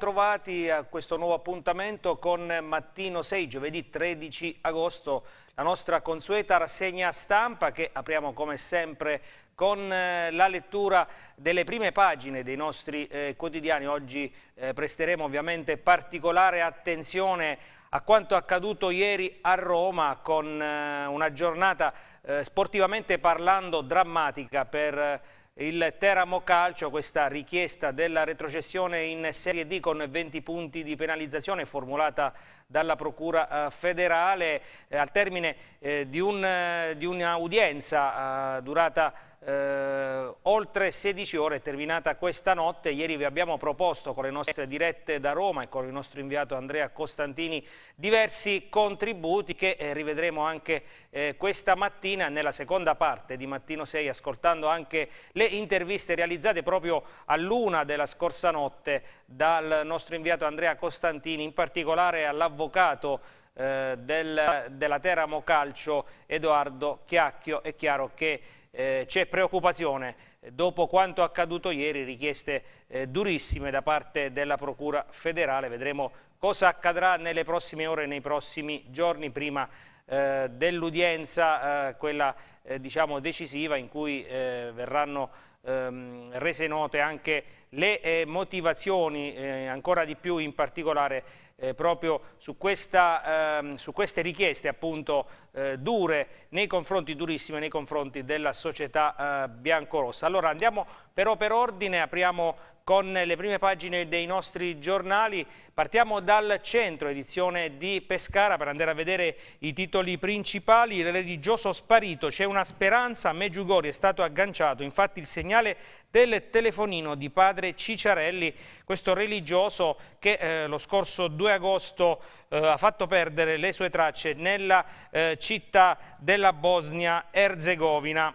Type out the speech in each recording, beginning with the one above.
trovati a questo nuovo appuntamento con Mattino 6, giovedì 13 agosto, la nostra consueta rassegna stampa che apriamo come sempre con eh, la lettura delle prime pagine dei nostri eh, quotidiani. Oggi eh, presteremo ovviamente particolare attenzione a quanto accaduto ieri a Roma con eh, una giornata eh, sportivamente parlando drammatica per eh, il Teramo Calcio, questa richiesta della retrocessione in Serie D con 20 punti di penalizzazione formulata dalla Procura eh, federale eh, al termine eh, di, un, di un'audienza durata eh, oltre 16 ore terminata questa notte. Ieri vi abbiamo proposto con le nostre dirette da Roma e con il nostro inviato Andrea Costantini diversi contributi che eh, rivedremo anche eh, questa mattina nella seconda parte di Mattino 6 ascoltando anche le interviste realizzate proprio a luna della scorsa notte dal nostro inviato Andrea Costantini, in particolare all'avvocato eh, del, della Teramo Calcio Edoardo Chiacchio. È chiaro che eh, c'è preoccupazione dopo quanto accaduto ieri, richieste eh, durissime da parte della Procura federale. Vedremo cosa accadrà nelle prossime ore, nei prossimi giorni, prima eh, dell'udienza, eh, quella eh, diciamo decisiva in cui eh, verranno ehm, rese note anche le motivazioni, ancora di più in particolare eh, proprio su, questa, ehm, su, queste richieste appunto eh, dure nei confronti, durissime nei confronti della società eh, biancorossa. Allora andiamo però per ordine, apriamo con le prime pagine dei nostri giornali, partiamo dal centro, edizione di Pescara, per andare a vedere i titoli principali, il religioso sparito, c'è una speranza, Meggiugori è stato agganciato, infatti il segnale del telefonino di padre Cicciarelli, questo religioso che eh, lo scorso 2 agosto eh, ha fatto perdere le sue tracce nella eh, città della Bosnia-Erzegovina.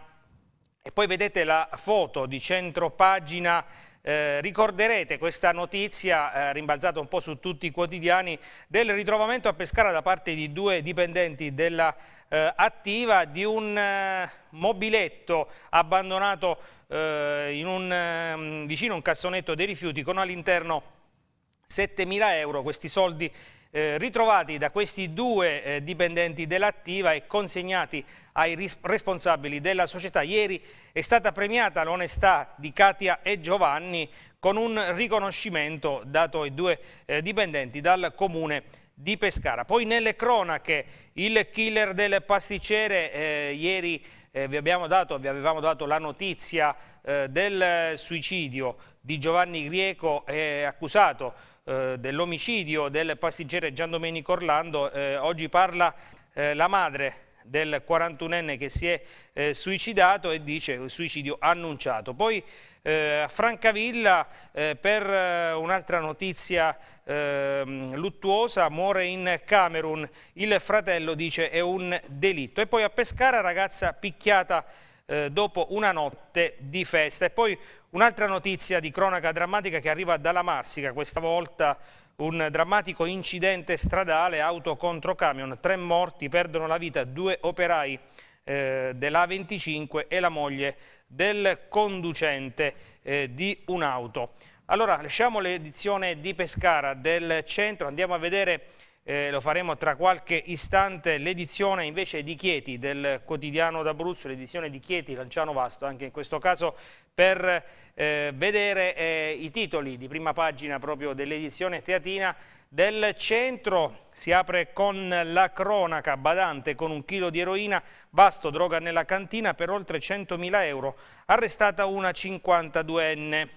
E poi vedete la foto di centropagina eh, ricorderete questa notizia eh, rimbalzata un po' su tutti i quotidiani del ritrovamento a Pescara da parte di due dipendenti della eh, attiva di un eh, mobiletto abbandonato eh, un, ehm, vicino a un cassonetto dei rifiuti con all'interno 7.000 euro, questi soldi eh, ritrovati da questi due eh, dipendenti dell'attiva e consegnati ai responsabili della società. Ieri è stata premiata l'onestà di Katia e Giovanni con un riconoscimento dato ai due eh, dipendenti dal comune di Pescara. Poi nelle cronache il killer del pasticcere eh, ieri eh, vi, dato, vi, avevamo dato la notizia eh, del suicidio di Giovanni Grieco, eh, accusato eh, dell'omicidio del pastiggere Gian Domenico Orlando, eh, oggi parla eh, la madre del 41enne che si è eh, suicidato e dice suicidio annunciato. Poi eh, a Francavilla eh, per eh, un'altra notizia ehm, luttuosa muore in Camerun, il fratello dice è un delitto. E poi a Pescara ragazza picchiata dopo una notte di festa. E poi un'altra notizia di cronaca drammatica che arriva dalla Marsica, questa volta un drammatico incidente stradale, auto contro camion, tre morti, perdono la vita due operai eh, della 25 e la moglie del conducente eh, di un'auto. Allora lasciamo l'edizione di Pescara del centro, andiamo a vedere, eh, lo faremo tra qualche istante, l'edizione invece di Chieti del quotidiano d'Abruzzo, l'edizione di Chieti, Lanciano Vasto, anche in questo caso per eh, vedere eh, i titoli di prima pagina proprio dell'edizione teatina del centro. Si apre con la cronaca, Badante con un chilo di eroina, vasto droga nella cantina per oltre 100.000 euro, arrestata una 52enne.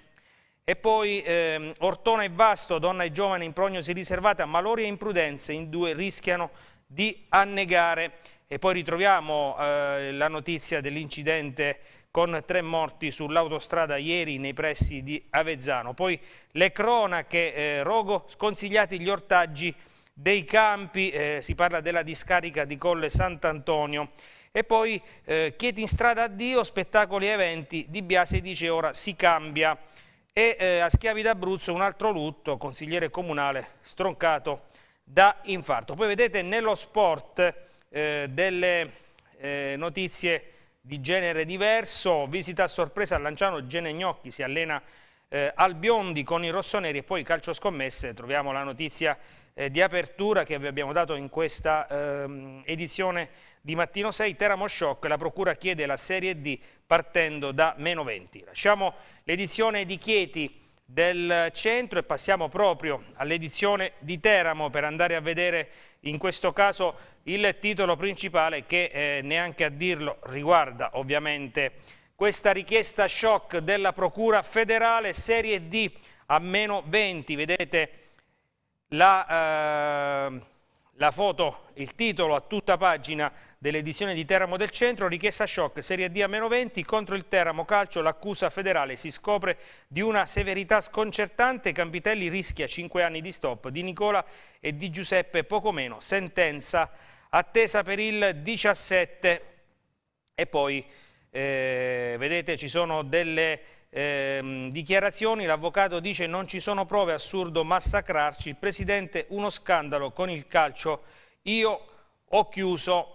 E poi ehm, Ortona e Vasto, donna e giovane in prognosi riservata, malori e imprudenze, in due rischiano di annegare. E poi ritroviamo eh, la notizia dell'incidente con tre morti sull'autostrada ieri nei pressi di Avezzano. Poi le cronache, eh, Rogo, sconsigliati gli ortaggi dei campi, eh, si parla della discarica di Colle Sant'Antonio. E poi eh, Chieti in strada addio, spettacoli e eventi, Di Biase dice ora si cambia. E eh, a Schiavi d'Abruzzo un altro lutto, consigliere comunale stroncato da infarto. Poi vedete nello sport eh, delle eh, notizie di genere diverso, visita a sorpresa a Lanciano Gene Gnocchi, si allena eh, al Biondi con i rossoneri e poi calcio scommesse, troviamo la notizia eh, di apertura che vi abbiamo dato in questa ehm, edizione di Mattino 6, Teramo Shock, la procura chiede la Serie D partendo da meno 20. Lasciamo l'edizione di Chieti del centro e passiamo proprio all'edizione di Teramo per andare a vedere in questo caso il titolo principale che eh, neanche a dirlo riguarda ovviamente questa richiesta shock della Procura federale serie D a meno 20, vedete la... Eh, la foto, il titolo a tutta pagina dell'edizione di Teramo del Centro, richiesta shock, Serie D a meno 20, contro il Teramo Calcio l'accusa federale si scopre di una severità sconcertante, Campitelli rischia 5 anni di stop di Nicola e di Giuseppe poco meno, sentenza attesa per il 17 e poi eh, vedete ci sono delle eh, dichiarazioni l'avvocato dice non ci sono prove, assurdo massacrarci, il presidente uno scandalo con il calcio, io ho chiuso.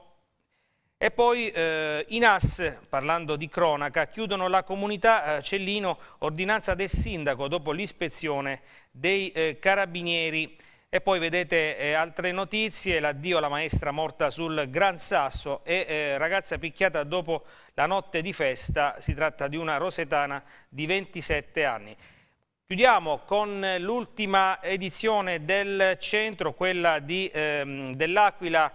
E poi eh, in AS, parlando di cronaca, chiudono la comunità eh, Cellino, ordinanza del sindaco dopo l'ispezione dei eh, carabinieri. E poi vedete eh, altre notizie, l'addio alla maestra morta sul Gran Sasso e eh, ragazza picchiata dopo la notte di festa, si tratta di una rosetana di 27 anni. Chiudiamo con l'ultima edizione del centro, quella ehm, dell'Aquila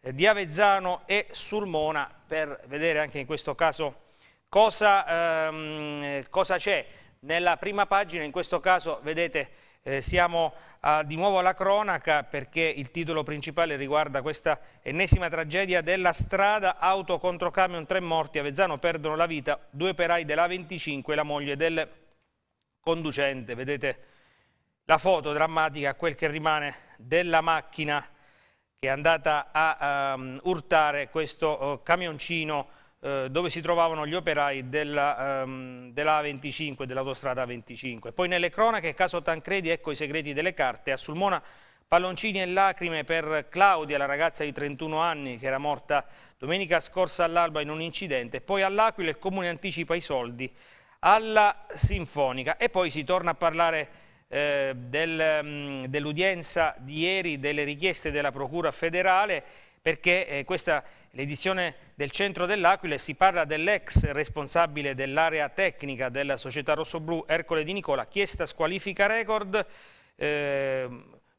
eh, di Avezzano e Sulmona, per vedere anche in questo caso cosa ehm, c'è. Nella prima pagina, in questo caso, vedete eh, siamo ah, di nuovo alla cronaca perché il titolo principale riguarda questa ennesima tragedia della strada auto contro camion, tre morti, Avezzano perdono la vita, due operai della 25 e la moglie del conducente. Vedete la foto drammatica, quel che rimane della macchina che è andata a um, urtare questo uh, camioncino eh, dove si trovavano gli operai della, um, della 25 dell'autostrada 25. Poi nelle cronache, caso Tancredi, ecco i segreti delle carte, a Sulmona palloncini e lacrime per Claudia, la ragazza di 31 anni che era morta domenica scorsa all'alba in un incidente, poi all'Aquila il Comune anticipa i soldi alla Sinfonica e poi si torna a parlare eh, del, um, dell'udienza di ieri, delle richieste della Procura federale perché eh, questa l'edizione del Centro dell'Aquile si parla dell'ex responsabile dell'area tecnica della società rossoblu Ercole Di Nicola, chiesta squalifica record, eh,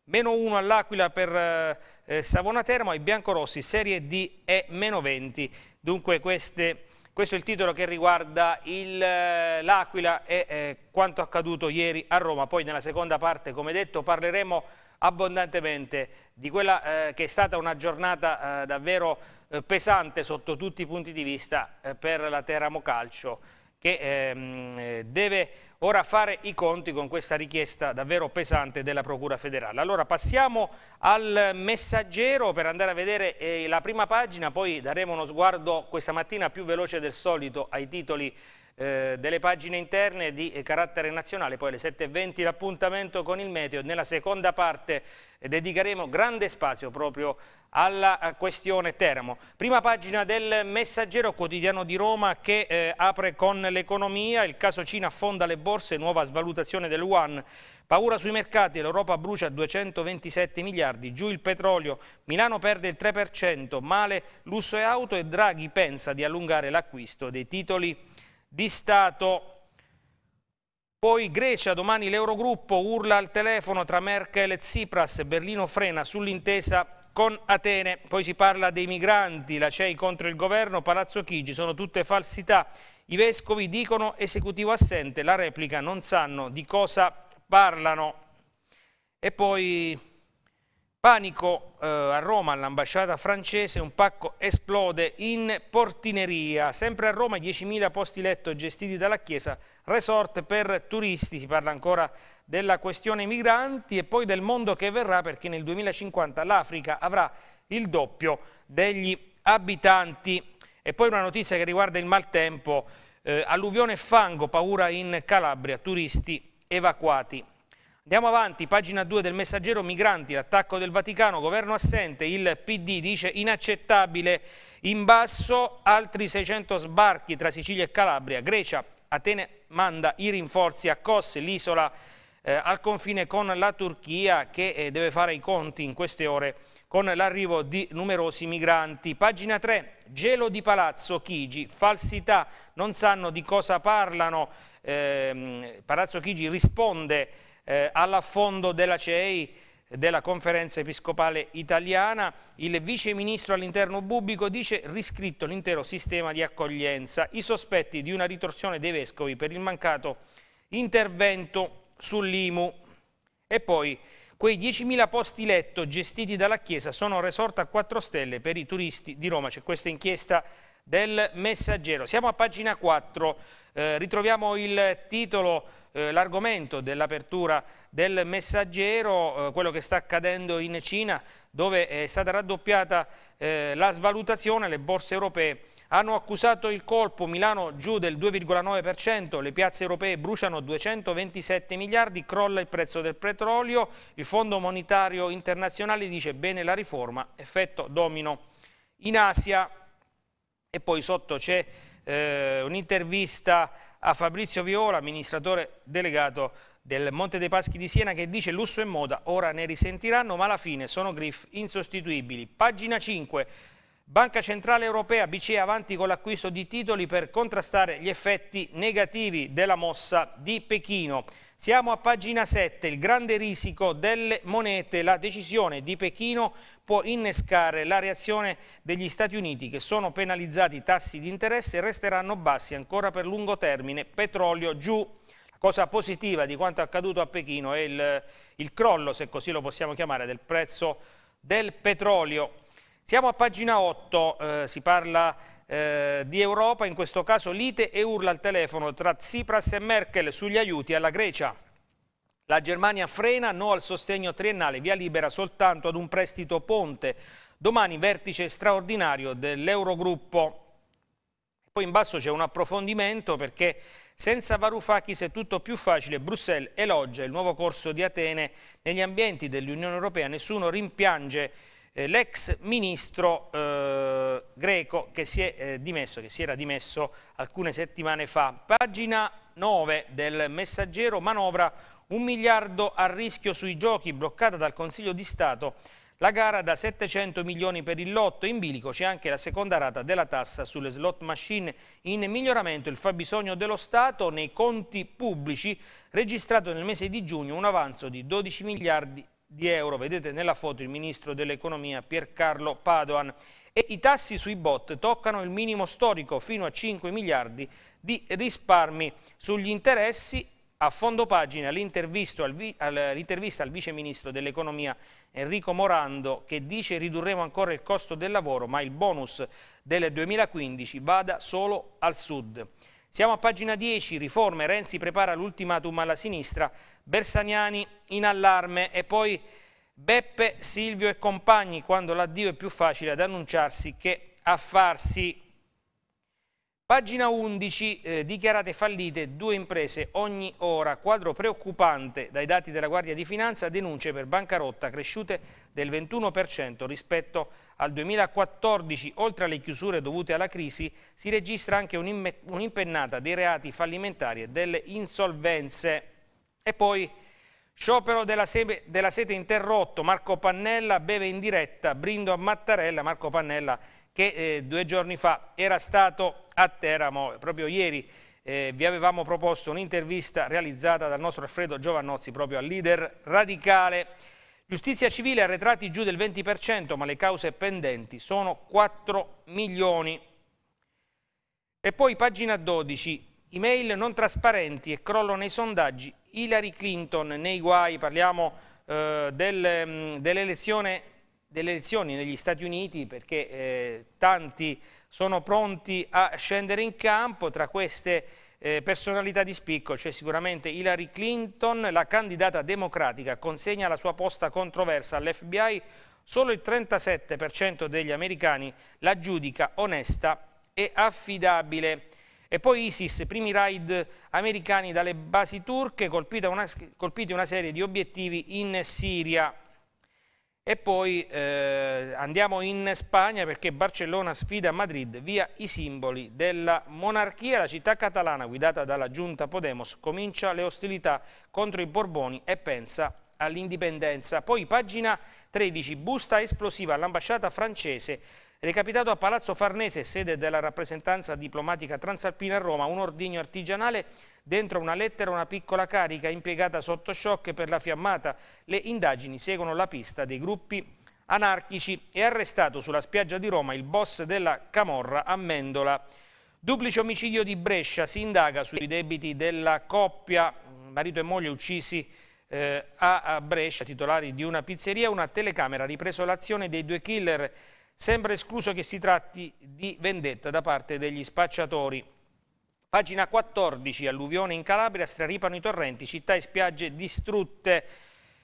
meno 1 all'Aquila per eh, eh Savona Termo, ai biancorossi serie D e meno 20, dunque queste... Questo è il titolo che riguarda eh, l'Aquila e eh, quanto accaduto ieri a Roma. Poi nella seconda parte, come detto, parleremo abbondantemente di quella eh, che è stata una giornata eh, davvero eh, pesante sotto tutti i punti di vista eh, per la Teramo Calcio che ehm, eh, deve ora fare i conti con questa richiesta davvero pesante della Procura federale. Allora passiamo al messaggero per andare a vedere la prima pagina, poi daremo uno sguardo questa mattina più veloce del solito ai titoli eh, delle pagine interne di eh, carattere nazionale, poi alle 7.20 l'appuntamento con il meteo, nella seconda parte eh, dedicheremo grande spazio proprio alla questione Teramo. Prima pagina del Messaggero quotidiano di Roma che eh, apre con l'economia, il caso Cina affonda le borse, nuova svalutazione del Yuan, paura sui mercati, l'Europa brucia 227 miliardi, giù il petrolio, Milano perde il 3%, male lusso e auto e Draghi pensa di allungare l'acquisto dei titoli di Stato. Poi Grecia, domani l'Eurogruppo urla al telefono tra Merkel e Tsipras, Berlino frena sull'intesa con Atene. Poi si parla dei migranti, la CEI contro il governo, Palazzo Chigi, sono tutte falsità. I vescovi dicono esecutivo assente, la replica non sanno di cosa parlano. E poi Panico eh, a Roma all'ambasciata francese, un pacco esplode in portineria. Sempre a Roma 10.000 posti letto gestiti dalla Chiesa, resort per turisti, si parla ancora della questione migranti e poi del mondo che verrà perché nel 2050 l'Africa avrà il doppio degli abitanti. E poi una notizia che riguarda il maltempo, eh, alluvione e fango, paura in Calabria, turisti evacuati. Andiamo avanti, pagina 2 del messaggero Migranti, l'attacco del Vaticano, governo assente, il PD dice inaccettabile, in basso altri 600 sbarchi tra Sicilia e Calabria, Grecia, Atene manda i rinforzi a Kos, l'isola eh, al confine con la Turchia che eh, deve fare i conti in queste ore con l'arrivo di numerosi migranti. Pagina 3, gelo di Palazzo Chigi, falsità, non sanno di cosa parlano, eh, Palazzo Chigi risponde eh, all'affondo della CEI, della Conferenza Episcopale Italiana, il Vice Ministro all'interno pubblico dice riscritto l'intero sistema di accoglienza, i sospetti di una ritorsione dei Vescovi per il mancato intervento sull'IMU e poi quei 10.000 posti letto gestiti dalla Chiesa sono resort a 4 stelle per i turisti di Roma, c'è questa inchiesta del Messaggero. Siamo a pagina 4, eh, ritroviamo il titolo, eh, l'argomento dell'apertura del Messaggero, eh, quello che sta accadendo in Cina, dove è stata raddoppiata eh, la svalutazione, le borse europee hanno accusato il colpo, Milano giù del 2,9%, le piazze europee bruciano 227 miliardi, crolla il prezzo del petrolio, il Fondo Monetario Internazionale dice bene la riforma, effetto domino. In Asia e poi sotto c'è eh, un'intervista a Fabrizio Viola, amministratore delegato del Monte dei Paschi di Siena, che dice lusso e moda, ora ne risentiranno, ma alla fine sono griff insostituibili. Pagina 5. Banca Centrale Europea, BCE avanti con l'acquisto di titoli per contrastare gli effetti negativi della mossa di Pechino. Siamo a pagina 7, il grande risico delle monete. La decisione di Pechino può innescare la reazione degli Stati Uniti che sono penalizzati i tassi di interesse e resteranno bassi ancora per lungo termine. Petrolio giù La cosa positiva di quanto accaduto a Pechino è il, il, crollo, se così lo possiamo chiamare, del prezzo del petrolio. Siamo a pagina 8, eh, si parla eh, di Europa, in questo caso lite e urla al telefono tra Tsipras e Merkel sugli aiuti alla Grecia. La Germania frena no al sostegno triennale, via libera soltanto ad un prestito ponte. Domani vertice straordinario dell'Eurogruppo. Poi in basso c'è un approfondimento perché senza Varoufakis è tutto più facile. Bruxelles elogia il nuovo corso di Atene negli ambienti dell'Unione Europea. Nessuno rimpiange eh, l'ex ministro eh, greco che si, è, eh, dimesso, che si era dimesso alcune settimane fa. Pagina 9 del messaggero, manovra un miliardo a rischio sui giochi, bloccata dal Consiglio di Stato, la gara da 700 milioni per il lotto, in bilico c'è anche la seconda rata della tassa sulle slot machine, in miglioramento il fabbisogno dello Stato nei conti pubblici, registrato nel mese di giugno un avanzo di 12 miliardi di euro. Vedete nella foto il ministro dell'economia Piercarlo Padoan. E i tassi sui bot toccano il minimo storico fino a 5 miliardi di risparmi sugli interessi. A fondo pagina l'intervista al, vice ministro dell'economia Enrico Morando che dice ridurremo ancora il costo del lavoro ma il bonus del 2015 vada solo al sud. Siamo a pagina 10, riforme, Renzi prepara l'ultimatum alla sinistra, Bersaniani in allarme e poi Beppe, Silvio e compagni quando l'addio è più facile ad annunciarsi che a farsi. Pagina 11, eh, dichiarate fallite due imprese ogni ora, quadro preoccupante dai dati della Guardia di Finanza, denunce per bancarotta cresciute del 21% rispetto al 2014, oltre alle chiusure dovute alla crisi, si registra anche un'impennata dei reati fallimentari e delle insolvenze. E poi sciopero della, sebe, della sete interrotto, Marco Pannella beve in diretta, brindo a Mattarella, Marco Pannella che eh, due giorni fa era stato a Teramo. Proprio ieri eh, vi avevamo proposto un'intervista realizzata dal nostro Alfredo Giovannozzi proprio al leader radicale. Giustizia civile arretrati giù del 20%, ma le cause pendenti sono 4 milioni. E poi pagina 12, email non trasparenti e crollo nei sondaggi, Hillary Clinton nei guai, parliamo eh, del, mm, dell'elezione delle elezioni negli Stati Uniti perché eh, tanti sono pronti a scendere in campo, tra queste eh, personalità di spicco c'è cioè sicuramente Hillary Clinton, la candidata democratica consegna la sua posta controversa all'FBI, solo il 37% degli americani la giudica onesta e affidabile. E poi ISIS, primi raid americani dalle basi turche, colpiti una, colpiti una serie di obiettivi in Siria. E poi eh, andiamo in Spagna perché Barcellona sfida Madrid via i simboli della monarchia. La città catalana guidata dalla giunta Podemos comincia le ostilità contro i Borboni e pensa all'indipendenza. Poi pagina 13, busta esplosiva all'ambasciata francese Recapitato a Palazzo Farnese, sede della rappresentanza diplomatica transalpina a Roma, un ordigno artigianale dentro una lettera una piccola carica impiegata sotto shock per la fiammata. Le indagini seguono la pista dei gruppi anarchici e arrestato sulla spiaggia di Roma il boss della Camorra Amendola. Duplice omicidio di Brescia, si indaga sui debiti della coppia, marito e moglie uccisi eh, a Brescia, titolari di una pizzeria, una telecamera ha ripreso l'azione dei due killer Sembra escluso che si tratti di vendetta da parte degli spacciatori. Pagina 14, alluvione in Calabria, straripano i torrenti, città e spiagge distrutte.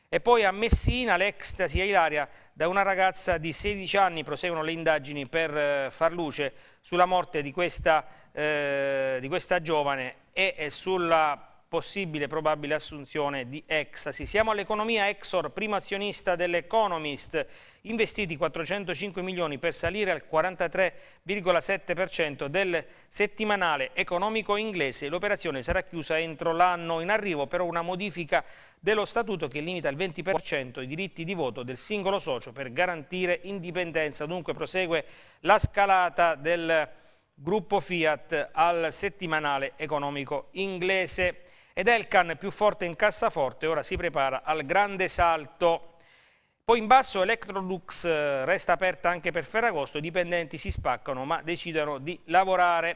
E poi a Messina l'ecstasy e Ilaria da una ragazza di 16 anni proseguono le indagini per eh, far luce sulla morte di questa, eh, di questa giovane e eh, sulla possibile probabile assunzione di Exasi. Siamo all'economia Exor, primo azionista dell'Economist, investiti 405 milioni per salire al 43,7% del settimanale economico inglese. L'operazione sarà chiusa entro l'anno. In arrivo però una modifica dello statuto che limita il 20% i diritti di voto del singolo socio per garantire indipendenza. Dunque prosegue la scalata del gruppo Fiat al settimanale economico inglese ed Elkan più forte in cassaforte ora si prepara al grande salto. Poi in basso Electrolux eh, resta aperta anche per Ferragosto, i dipendenti si spaccano ma decidono di lavorare.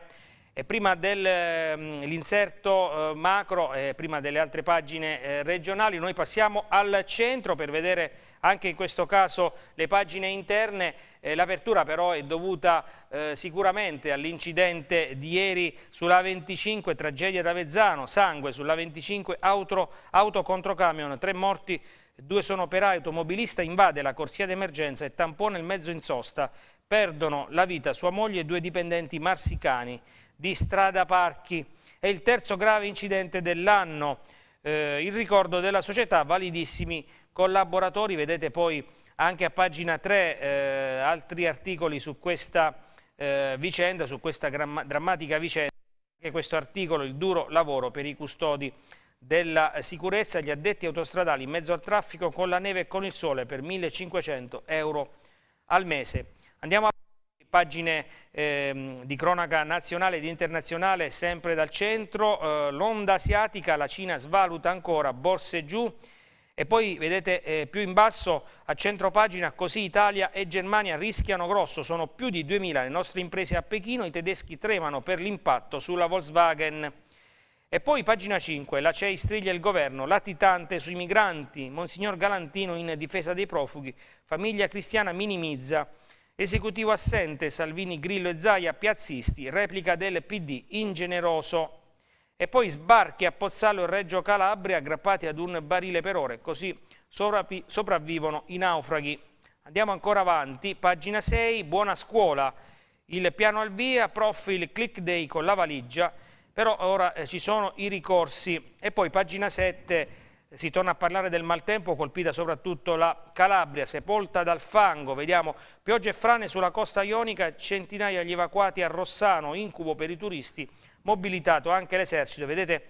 E prima dell'inserto ehm, eh, macro, prima delle altre pagine eh, regionali, noi passiamo al centro per vedere anche in questo caso le pagine interne eh, l'apertura però è dovuta eh, sicuramente all'incidente di ieri sulla 25, tragedia da Vezzano, sangue sulla 25, auto, auto contro camion, tre morti, due sono operai, automobilista invade la corsia d'emergenza e tampone il mezzo in sosta, perdono la vita sua moglie e due dipendenti marsicani di Strada Parchi. È il terzo grave incidente dell'anno. Eh, il ricordo della società, validissimi collaboratori, vedete poi anche a pagina 3 eh, altri articoli su questa eh, vicenda, su questa drammatica vicenda, anche questo articolo, il duro lavoro per i custodi della sicurezza, gli addetti autostradali in mezzo al traffico con la neve e con il sole per 1500 euro al mese. Andiamo a pagine eh, di cronaca nazionale ed internazionale sempre dal centro, eh, l'onda asiatica, la Cina svaluta ancora, borse giù, e poi vedete eh, più in basso a centro pagina così Italia e Germania rischiano grosso, sono più di 2.000 le nostre imprese a Pechino, i tedeschi tremano per l'impatto sulla Volkswagen. E poi pagina 5, la CEI striglia il governo, latitante sui migranti, Monsignor Galantino in difesa dei profughi, famiglia cristiana minimizza, esecutivo assente, Salvini, Grillo e Zaia, piazzisti, replica del PD ingeneroso e poi sbarchi a Pozzallo e Reggio Calabria aggrappati ad un barile per ore, così sopravvivono i naufraghi. Andiamo ancora avanti, pagina 6, buona scuola, il piano al via, profil click day con la valigia, però ora eh, ci sono i ricorsi e poi pagina 7 si torna a parlare del maltempo colpita soprattutto la Calabria, sepolta dal fango, vediamo piogge e frane sulla costa ionica, centinaia gli evacuati a Rossano, incubo per i turisti, mobilitato anche l'esercito. Vedete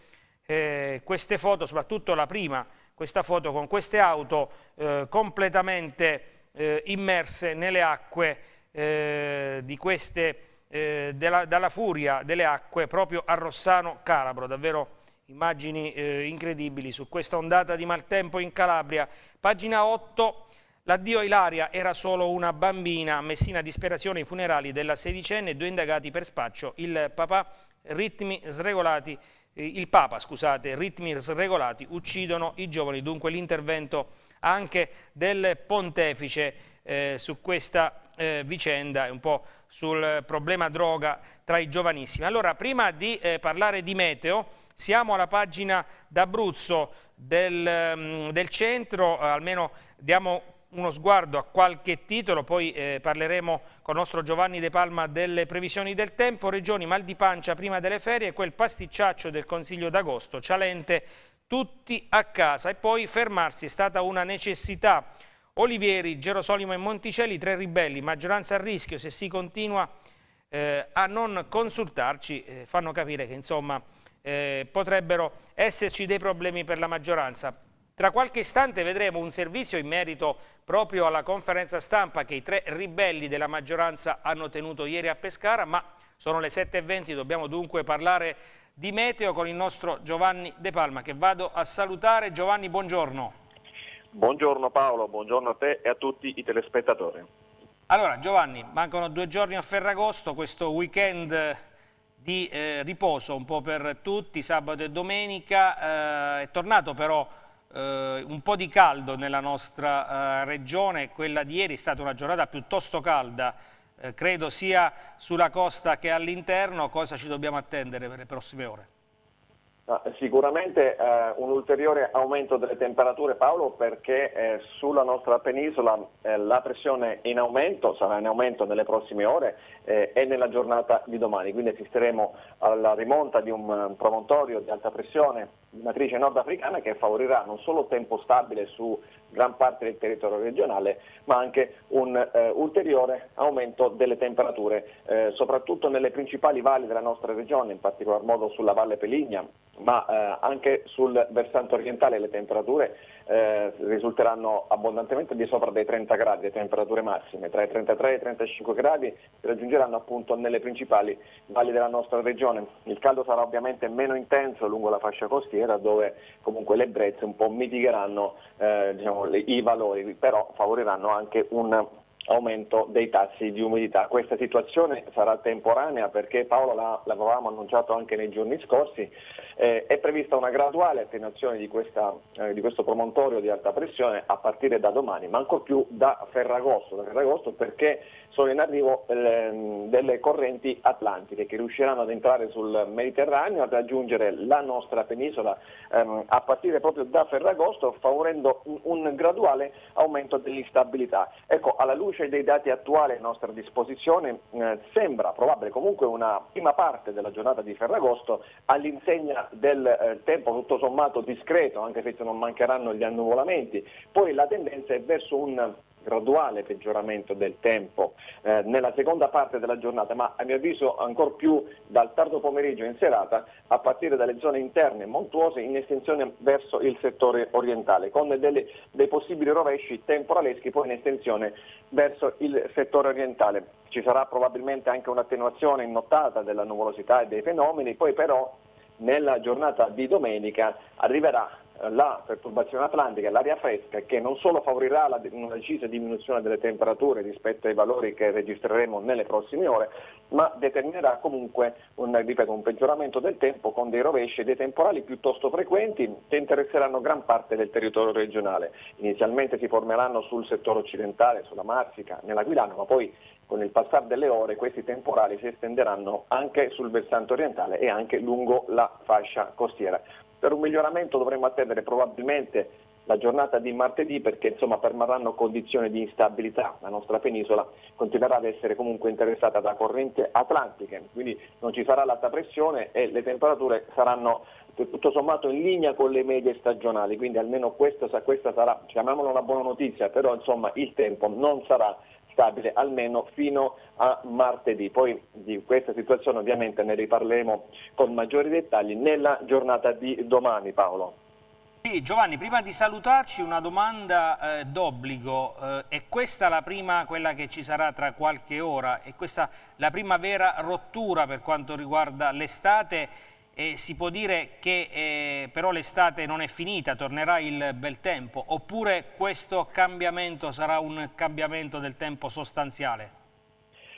eh, queste foto, soprattutto la prima, questa foto con queste auto eh, completamente eh, immerse nelle acque eh, di queste, eh, della, dalla furia delle acque proprio a Rossano Calabro, davvero immagini eh, incredibili su questa ondata di maltempo in Calabria. Pagina 8, l'addio a Ilaria era solo una bambina, Messina disperazione ai funerali della sedicenne, due indagati per spaccio, il papà ritmi sregolati, eh, il Papa, scusate, ritmi sregolati uccidono i giovani, dunque l'intervento anche del pontefice eh, su questa eh, vicenda e un po' sul problema droga tra i giovanissimi. Allora, prima di eh, parlare di meteo, siamo alla pagina d'Abruzzo del, mm, del centro, almeno diamo uno sguardo a qualche titolo, poi eh, parleremo con il nostro Giovanni De Palma delle previsioni del tempo, regioni mal di pancia prima delle ferie, quel pasticciaccio del Consiglio d'agosto, Cialente, tutti a casa e poi fermarsi è stata una necessità. Olivieri, Gerosolimo e Monticelli, tre ribelli, maggioranza a rischio, se si continua eh, a non consultarci eh, fanno capire che insomma eh, potrebbero esserci dei problemi per la maggioranza. Tra qualche istante vedremo un servizio in merito proprio alla conferenza stampa che i tre ribelli della maggioranza hanno tenuto ieri a Pescara, ma sono le 7.20, dobbiamo dunque parlare di meteo con il nostro Giovanni De Palma che vado a salutare. Giovanni, buongiorno. Buongiorno Paolo, buongiorno a te e a tutti i telespettatori. Allora Giovanni, mancano due giorni a Ferragosto, questo weekend di eh, riposo un po' per tutti, sabato e domenica, eh, è tornato però eh, un po' di caldo nella nostra eh, regione, quella di ieri è stata una giornata piuttosto calda, eh, credo sia sulla costa che all'interno, cosa ci dobbiamo attendere per le prossime ore? Eh, sicuramente eh, un ulteriore aumento delle temperature Paolo perché eh, sulla nostra penisola eh, la pressione è in aumento, sarà in aumento nelle prossime ore eh, e nella giornata di domani, quindi assisteremo alla rimonta di un eh, promontorio di alta pressione di matrice nordafricana che favorirà non solo tempo stabile su gran parte del territorio regionale, ma anche un eh, ulteriore aumento delle temperature, eh, soprattutto nelle principali valli della nostra regione, in particolar modo sulla Valle Peligna, ma eh, anche sul versante orientale le temperature eh, risulteranno abbondantemente di sopra dei 30 gradi, le temperature massime, tra i 33 e i 35 gradi si raggiungeranno appunto nelle principali valli della nostra regione. Il caldo sarà ovviamente meno intenso lungo la fascia costiera dove comunque le brezze un po' mitigheranno eh, diciamo, le, i valori, però favoriranno anche un aumento dei tassi di umidità. Questa situazione sarà temporanea perché Paolo l'avevamo annunciato anche nei giorni scorsi, eh, è prevista una graduale attenuazione di, questa, eh, di, questo promontorio di alta pressione a partire da domani, ma ancor più da Ferragosto, da Ferragosto perché sono in arrivo ehm, delle correnti atlantiche che riusciranno ad entrare sul Mediterraneo, ad raggiungere la nostra penisola ehm, a partire proprio da Ferragosto, favorendo un graduale aumento dell'instabilità. Ecco, alla luce dei dati attuali a nostra disposizione, eh, sembra probabile comunque una prima parte della giornata di Ferragosto all'insegna del eh, tempo tutto sommato discreto, anche se non mancheranno gli annuvolamenti. Poi la tendenza è verso un graduale peggioramento del tempo eh, nella seconda parte della giornata, ma a mio avviso ancora più dal tardo pomeriggio in serata, a partire dalle zone interne montuose in estensione verso il settore orientale, con delle, dei possibili rovesci temporaleschi poi in estensione verso il settore orientale. Ci sarà probabilmente anche un'attenuazione in nottata della nuvolosità e dei fenomeni, poi però nella giornata di domenica arriverà la perturbazione atlantica, l'aria fresca, che non solo favorirà la, una decisa diminuzione delle temperature rispetto ai valori che registreremo nelle prossime ore, ma determinerà comunque un, ripeto, un peggioramento del tempo con dei rovesci e dei temporali piuttosto frequenti che interesseranno gran parte del territorio regionale. Inizialmente si formeranno sul settore occidentale, sulla Marsica, nell'Aquilano, ma poi con il passare delle ore questi temporali si estenderanno anche sul versante orientale e anche lungo la fascia costiera. Per un miglioramento dovremo attendere probabilmente la giornata di martedì perché insomma, permarranno condizioni di instabilità. La nostra penisola continuerà ad essere comunque interessata da correnti atlantiche, quindi non ci sarà l'alta pressione e le temperature saranno tutto sommato in linea con le medie stagionali, quindi almeno questa, questa sarà, chiamiamola una buona notizia, però insomma, il tempo non sarà stabile almeno fino a martedì. Poi di questa situazione ovviamente ne riparleremo con maggiori dettagli nella giornata di domani Paolo. Sì, Giovanni, prima di salutarci una domanda eh, d'obbligo, eh, è questa la prima, quella che ci sarà tra qualche ora, è questa la prima vera rottura per quanto riguarda l'estate eh, si può dire che eh, però l'estate non è finita, tornerà il bel tempo, oppure questo cambiamento sarà un cambiamento del tempo sostanziale?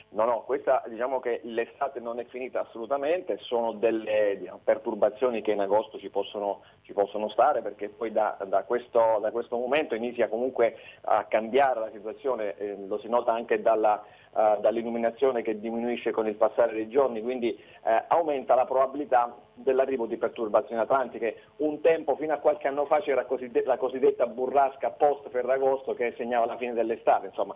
No, no, questa, diciamo che l'estate non è finita assolutamente, sono delle diciamo, perturbazioni che in agosto ci possono, ci possono stare perché poi da, da, questo, da, questo, momento inizia comunque a cambiare la situazione, eh, lo si nota anche dalla eh, dall'illuminazione che diminuisce con il passare dei giorni, quindi eh, aumenta la probabilità dell'arrivo di perturbazioni atlantiche. Un tempo fino a qualche anno fa c'era la cosiddetta burrasca post-Ferragosto che segnava la fine dell'estate, insomma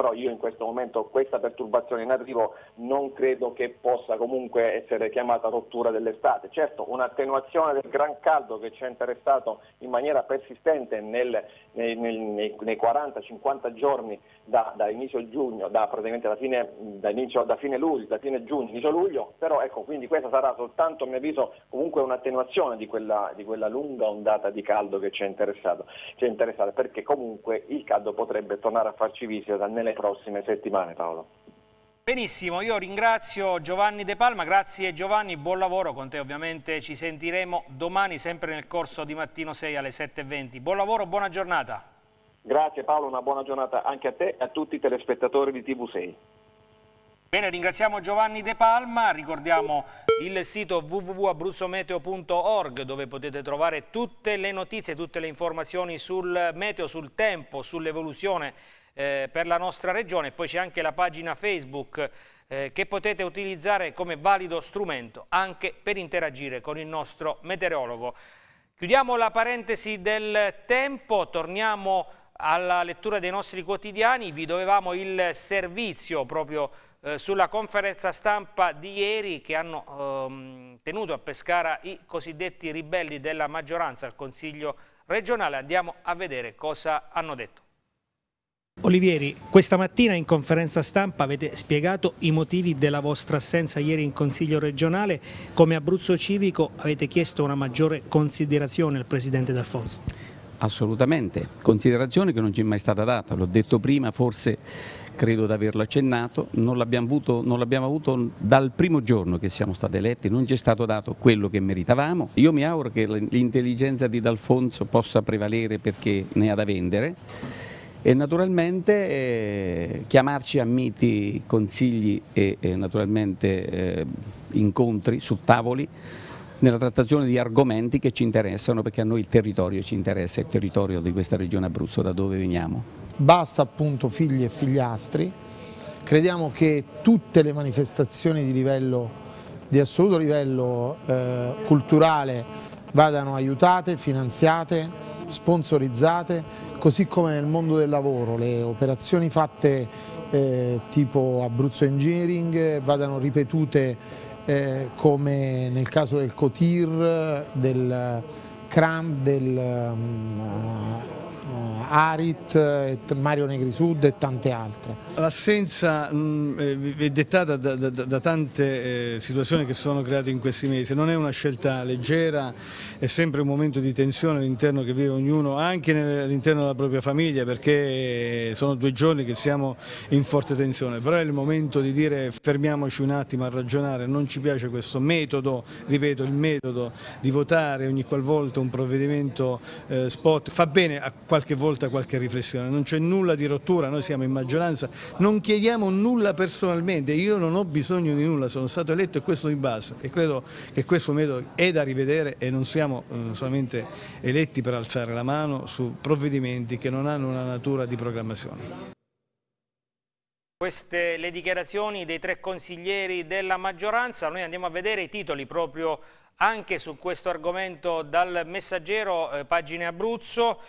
però io in questo momento questa perturbazione in arrivo non credo che possa comunque essere chiamata rottura dell'estate. Certo, un'attenuazione del gran caldo che ci ha interessato in maniera persistente nel, nei, nei, nei 40-50 giorni da, da, inizio giugno, da praticamente da fine, da inizio, da fine luglio, da fine giugno, inizio luglio, però ecco, quindi questa sarà soltanto, a mio avviso, comunque un'attenuazione di quella, di quella lunga ondata di caldo che ci ha interessato, interessato, perché comunque il caldo potrebbe tornare a farci visita nelle nelle prossime settimane Paolo. Benissimo, io ringrazio Giovanni De Palma, grazie Giovanni, buon lavoro con te ovviamente, ci sentiremo domani sempre nel corso di mattino 6 alle 7.20. Buon lavoro, buona giornata. Grazie Paolo, una buona giornata anche a te e a tutti i telespettatori di TV6. Bene, ringraziamo Giovanni De Palma, ricordiamo il sito www.abruzzometeo.org dove potete trovare tutte le notizie, tutte le informazioni sul meteo, sul tempo, sull'evoluzione eh, per la nostra regione. Poi c'è anche la pagina Facebook eh, che potete utilizzare come valido strumento anche per interagire con il nostro meteorologo. Chiudiamo la parentesi del tempo, torniamo alla lettura dei nostri quotidiani, vi dovevamo il servizio proprio eh, sulla conferenza stampa di ieri che hanno ehm, tenuto a Pescara i cosiddetti ribelli della maggioranza al Consiglio regionale. Andiamo a vedere cosa hanno detto. Olivieri, questa mattina in conferenza stampa avete spiegato i motivi della vostra assenza ieri in Consiglio regionale. Come Abruzzo Civico avete chiesto una maggiore considerazione al Presidente D'Alfonso. Assolutamente, considerazione che non ci è mai stata data, l'ho detto prima, forse credo di averlo accennato, non l'abbiamo avuto, avuto, dal primo giorno che siamo stati eletti, non ci è stato dato quello che meritavamo. Io mi auguro che l'intelligenza di D'Alfonso possa prevalere perché ne ha da vendere e naturalmente eh, chiamarci a miti, consigli e, e eh, naturalmente eh, incontri su tavoli nella trattazione di argomenti che ci interessano perché a noi il territorio ci interessa, il territorio di questa regione Abruzzo, da dove veniamo. Basta appunto figli e figliastri, crediamo che tutte le manifestazioni di, livello, di assoluto livello eh, culturale vadano aiutate, finanziate, sponsorizzate così come nel mondo del lavoro le operazioni fatte eh, tipo Abruzzo Engineering vadano ripetute eh, come nel caso del COTIR, del CRAM, del um, Arit, Mario Negri Sud e tante altre. L'assenza mm, eh, è dettata da, da, da tante eh, situazioni che sono create in questi mesi, non è una scelta leggera, è sempre un momento di tensione all'interno che vive ognuno, anche all'interno della propria famiglia perché eh, sono due giorni che siamo in forte tensione, però è il momento di dire fermiamoci un attimo a ragionare, non ci piace questo metodo, ripeto il metodo di votare ogni qualvolta un provvedimento spot, fa bene a qualche volta ascolta qualche riflessione, non c'è nulla di rottura, noi siamo in maggioranza, non chiediamo nulla personalmente, io non ho bisogno di nulla, sono stato eletto e questo mi basta e credo che questo metodo è da rivedere e non siamo eh, solamente eletti per alzare la mano su provvedimenti che non hanno una natura di programmazione. Queste le dichiarazioni dei tre consiglieri della maggioranza, noi andiamo a vedere i titoli proprio anche su questo argomento dal messaggero eh, pagine Abruzzo.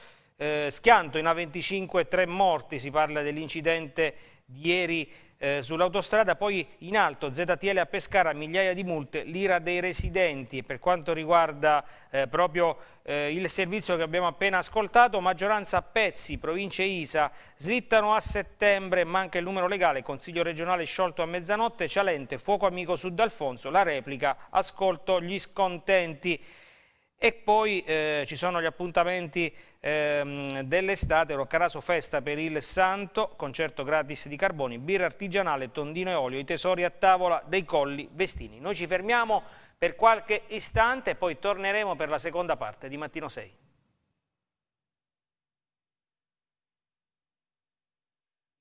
Eh, schianto in A25, tre morti, si parla dell'incidente di ieri eh, sull'autostrada, poi in alto ZTL a Pescara, migliaia di multe, l'ira dei residenti. Per quanto riguarda eh, proprio eh, il servizio che abbiamo appena ascoltato, maggioranza a pezzi, province ISA, slittano a settembre, manca il numero legale, Consiglio regionale sciolto a mezzanotte, Cialente, fuoco amico su D'Alfonso, la replica, ascolto gli scontenti. E poi eh, ci sono gli appuntamenti ehm, dell'estate, Roccaraso Festa per il Santo, concerto gratis di Carboni, birra artigianale, tondino e olio, i tesori a tavola dei Colli Vestini. Noi ci fermiamo per qualche istante e poi torneremo per la seconda parte di Mattino 6.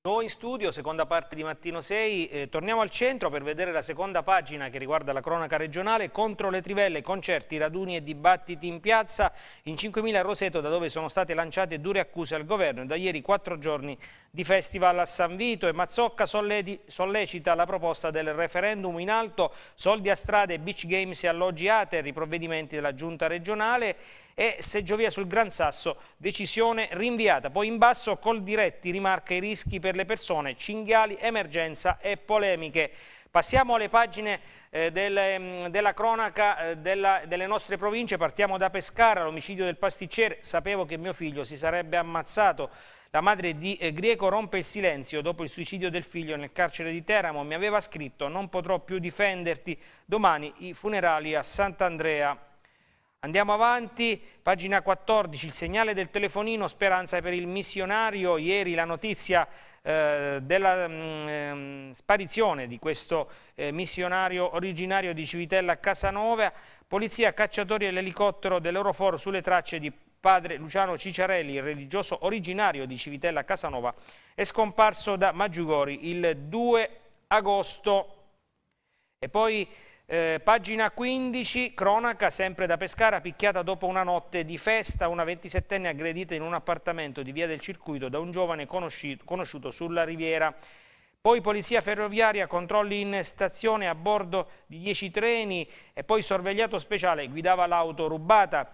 Noi in studio, seconda parte di Mattino 6, eh, torniamo al centro per vedere la seconda pagina che riguarda la cronaca regionale contro le trivelle, concerti, raduni e dibattiti in piazza in 5.000 a Roseto da dove sono state lanciate dure accuse al governo da ieri quattro giorni di festival a San Vito e Mazzocca solleti, sollecita la proposta del referendum in alto, soldi a strade, beach games e alloggi ATER, i provvedimenti della giunta regionale e Seggiovia sul Gran Sasso, decisione rinviata. Poi in basso Col Diretti rimarca i rischi per le persone, cinghiali, emergenza e polemiche. Passiamo alle pagine eh, delle, mm, della cronaca eh, della, delle nostre province, partiamo da Pescara, l'omicidio del pasticcere, sapevo che mio figlio si sarebbe ammazzato, la madre di eh, Greco rompe il silenzio dopo il suicidio del figlio nel carcere di Teramo, mi aveva scritto non potrò più difenderti, domani i funerali a Sant'Andrea. Andiamo avanti, pagina 14, il segnale del telefonino, speranza per il missionario, ieri la notizia eh, della mm, ehm, sparizione di questo eh, missionario originario di Civitella Casanova, polizia, cacciatori e l'elicottero dell'Eurofor sulle tracce di padre Luciano Cicciarelli, religioso originario di Civitella Casanova, è scomparso da Maggiugori il 2 agosto. E poi eh, pagina 15, cronaca sempre da Pescara, picchiata dopo una notte di festa, una 27enne aggredita in un appartamento di via del circuito da un giovane conosciuto, conosciuto sulla riviera. Poi polizia ferroviaria, controlli in stazione a bordo di 10 treni e poi sorvegliato speciale guidava l'auto rubata.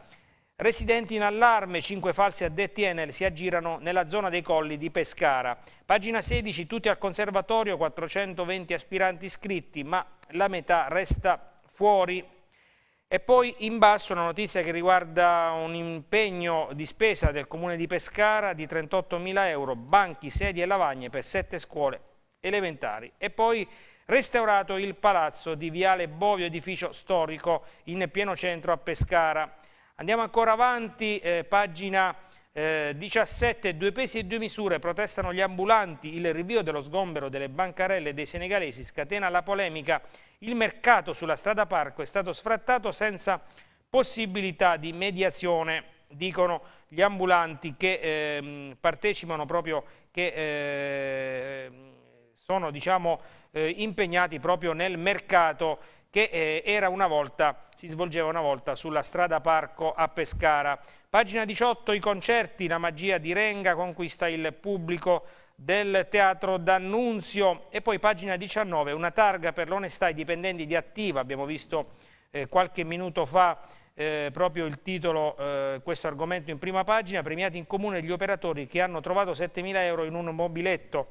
Residenti in allarme, cinque falsi addetti Enel si aggirano nella zona dei colli di Pescara. Pagina 16, tutti al conservatorio, 420 aspiranti iscritti, ma la metà resta fuori. E poi in basso una notizia che riguarda un impegno di spesa del comune di Pescara di 38.000 euro, banchi, sedie e lavagne per sette scuole elementari. E poi restaurato il palazzo di Viale Bovio, edificio storico in pieno centro a Pescara. Andiamo ancora avanti, eh, pagina eh, 17, due pesi e due misure, protestano gli ambulanti, il rinvio dello sgombero delle bancarelle dei senegalesi scatena la polemica, il mercato sulla strada parco è stato sfrattato senza possibilità di mediazione, dicono gli ambulanti che eh, partecipano proprio, che eh, sono diciamo, eh, impegnati proprio nel mercato che eh, una volta, si svolgeva una volta sulla strada Parco a Pescara. Pagina 18, i concerti, la magia di Renga conquista il pubblico del teatro D'Annunzio e poi pagina 19, una targa per l'onestà ai dipendenti di Attiva, abbiamo visto eh, qualche minuto fa eh, proprio il titolo, eh, questo argomento in prima pagina, premiati in comune gli operatori che hanno trovato 7.000 euro in un mobiletto.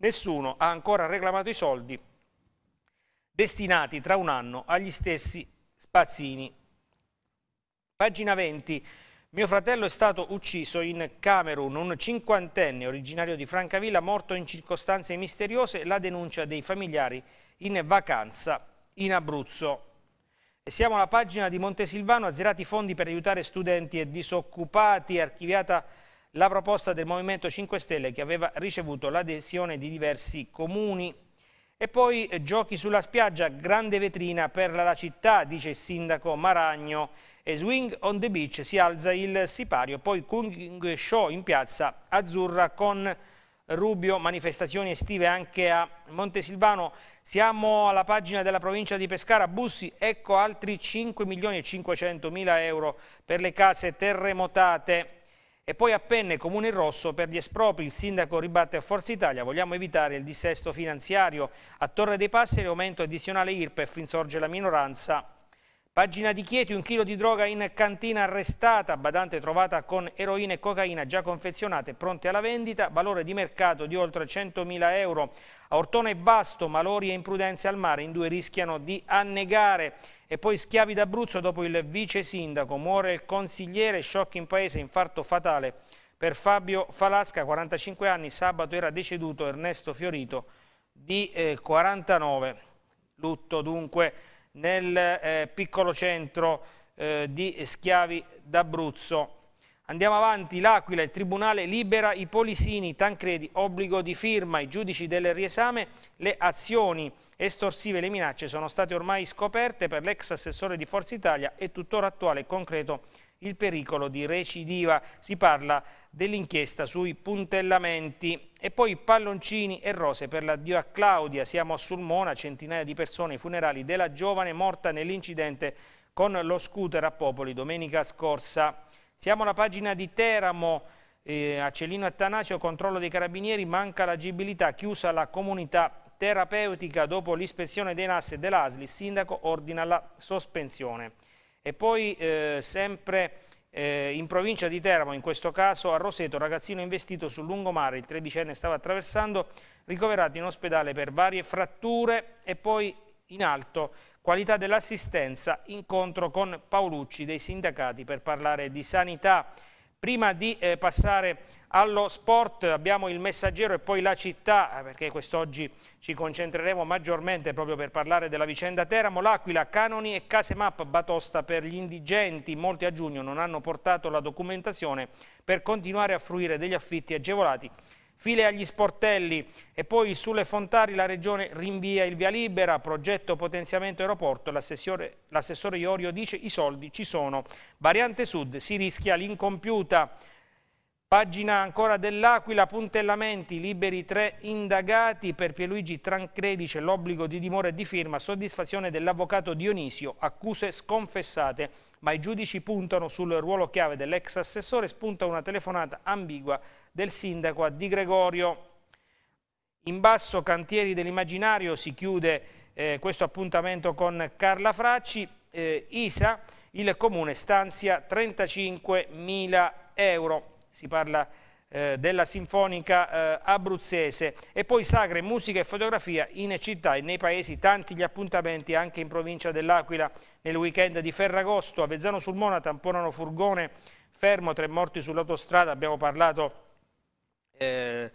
Nessuno ha ancora reclamato i soldi destinati tra un anno agli stessi spazzini. Pagina 20. Mio fratello è stato ucciso in Camerun, un cinquantenne originario di Francavilla, morto in circostanze misteriose, la denuncia dei familiari in vacanza in Abruzzo. E siamo alla pagina di Montesilvano, azzerati fondi per aiutare studenti e disoccupati, archiviata la proposta del Movimento 5 Stelle che aveva ricevuto l'adesione di diversi comuni. E poi eh, giochi sulla spiaggia, grande vetrina per la città, dice il sindaco Maragno. E swing on the beach si alza il sipario, poi Kung Show in piazza azzurra con Rubio, manifestazioni estive anche a Montesilvano. Siamo alla pagina della provincia di Pescara, Bussi, ecco altri 5 milioni e 500 mila euro per le case terremotate e poi a penne Comune in rosso per gli espropri, il sindaco ribatte a Forza Italia, vogliamo evitare il dissesto finanziario. A Torre dei Passeri aumento addizionale IRPEF, insorge la minoranza. Pagina di Chieti, un chilo di droga in cantina arrestata, badante trovata con eroina e cocaina già confezionate, pronte alla vendita, valore di mercato di oltre 100.000 euro. A Ortone e Basto, malori e imprudenze al mare, in due rischiano di annegare. E poi schiavi d'Abruzzo dopo il vice sindaco, muore il consigliere, shock in paese, infarto fatale. Per Fabio Falasca, 45 anni, sabato era deceduto Ernesto Fiorito di eh, 49. Lutto dunque nel eh, piccolo centro eh, di Schiavi d'Abruzzo. Andiamo avanti, l'Aquila, il Tribunale libera i Polisini, Tancredi, obbligo di firma, i giudici del riesame, le azioni estorsive e le minacce sono state ormai scoperte per l'ex assessore di Forza Italia e tuttora attuale e concreto il pericolo di recidiva. Si parla dell'inchiesta sui puntellamenti e poi palloncini e rose per l'addio a Claudia. Siamo a Sulmona, centinaia di persone, i funerali della giovane morta nell'incidente con lo scooter a Popoli domenica scorsa. Siamo alla pagina di Teramo, eh, a Celino Attanasio, controllo dei carabinieri, manca l'agibilità, chiusa la comunità terapeutica dopo l'ispezione dei NAS e dell'ASL, il sindaco ordina la sospensione. E poi eh, sempre eh, in provincia di Teramo, in questo caso a Roseto, ragazzino investito sul lungomare, il tredicenne stava attraversando, ricoverato in ospedale per varie fratture e poi in alto Qualità dell'assistenza, incontro con Paolucci dei sindacati per parlare di sanità. Prima di eh, passare allo sport abbiamo il messaggero e poi la città, eh, perché quest'oggi ci concentreremo maggiormente proprio per parlare della vicenda Teramo, L'Aquila, Canoni e Casemap, Batosta per gli indigenti. Molti a giugno non hanno portato la documentazione per continuare a fruire degli affitti agevolati File agli sportelli e poi sulle fontari la Regione rinvia il via libera, progetto potenziamento aeroporto, l'assessore Iorio dice i soldi ci sono. Variante Sud si rischia l'incompiuta. Pagina ancora dell'Aquila, puntellamenti, liberi tre indagati per Pierluigi Trancredice, l'obbligo di dimora e di firma, soddisfazione dell'avvocato Dionisio, accuse sconfessate, ma i giudici puntano sul ruolo chiave dell'ex assessore, spunta una telefonata ambigua del sindaco a Di Gregorio. In basso Cantieri dell'Immaginario si chiude eh, questo appuntamento con Carla Fracci, eh, ISA, il comune stanzia 35.000 euro si parla eh, della Sinfonica eh, Abruzzese e poi Sagre, Musica e Fotografia in città e nei paesi tanti gli appuntamenti anche in provincia dell'Aquila nel weekend di Ferragosto, Avezzano sul Mona tamponano furgone fermo, tre morti sull'autostrada, abbiamo parlato eh,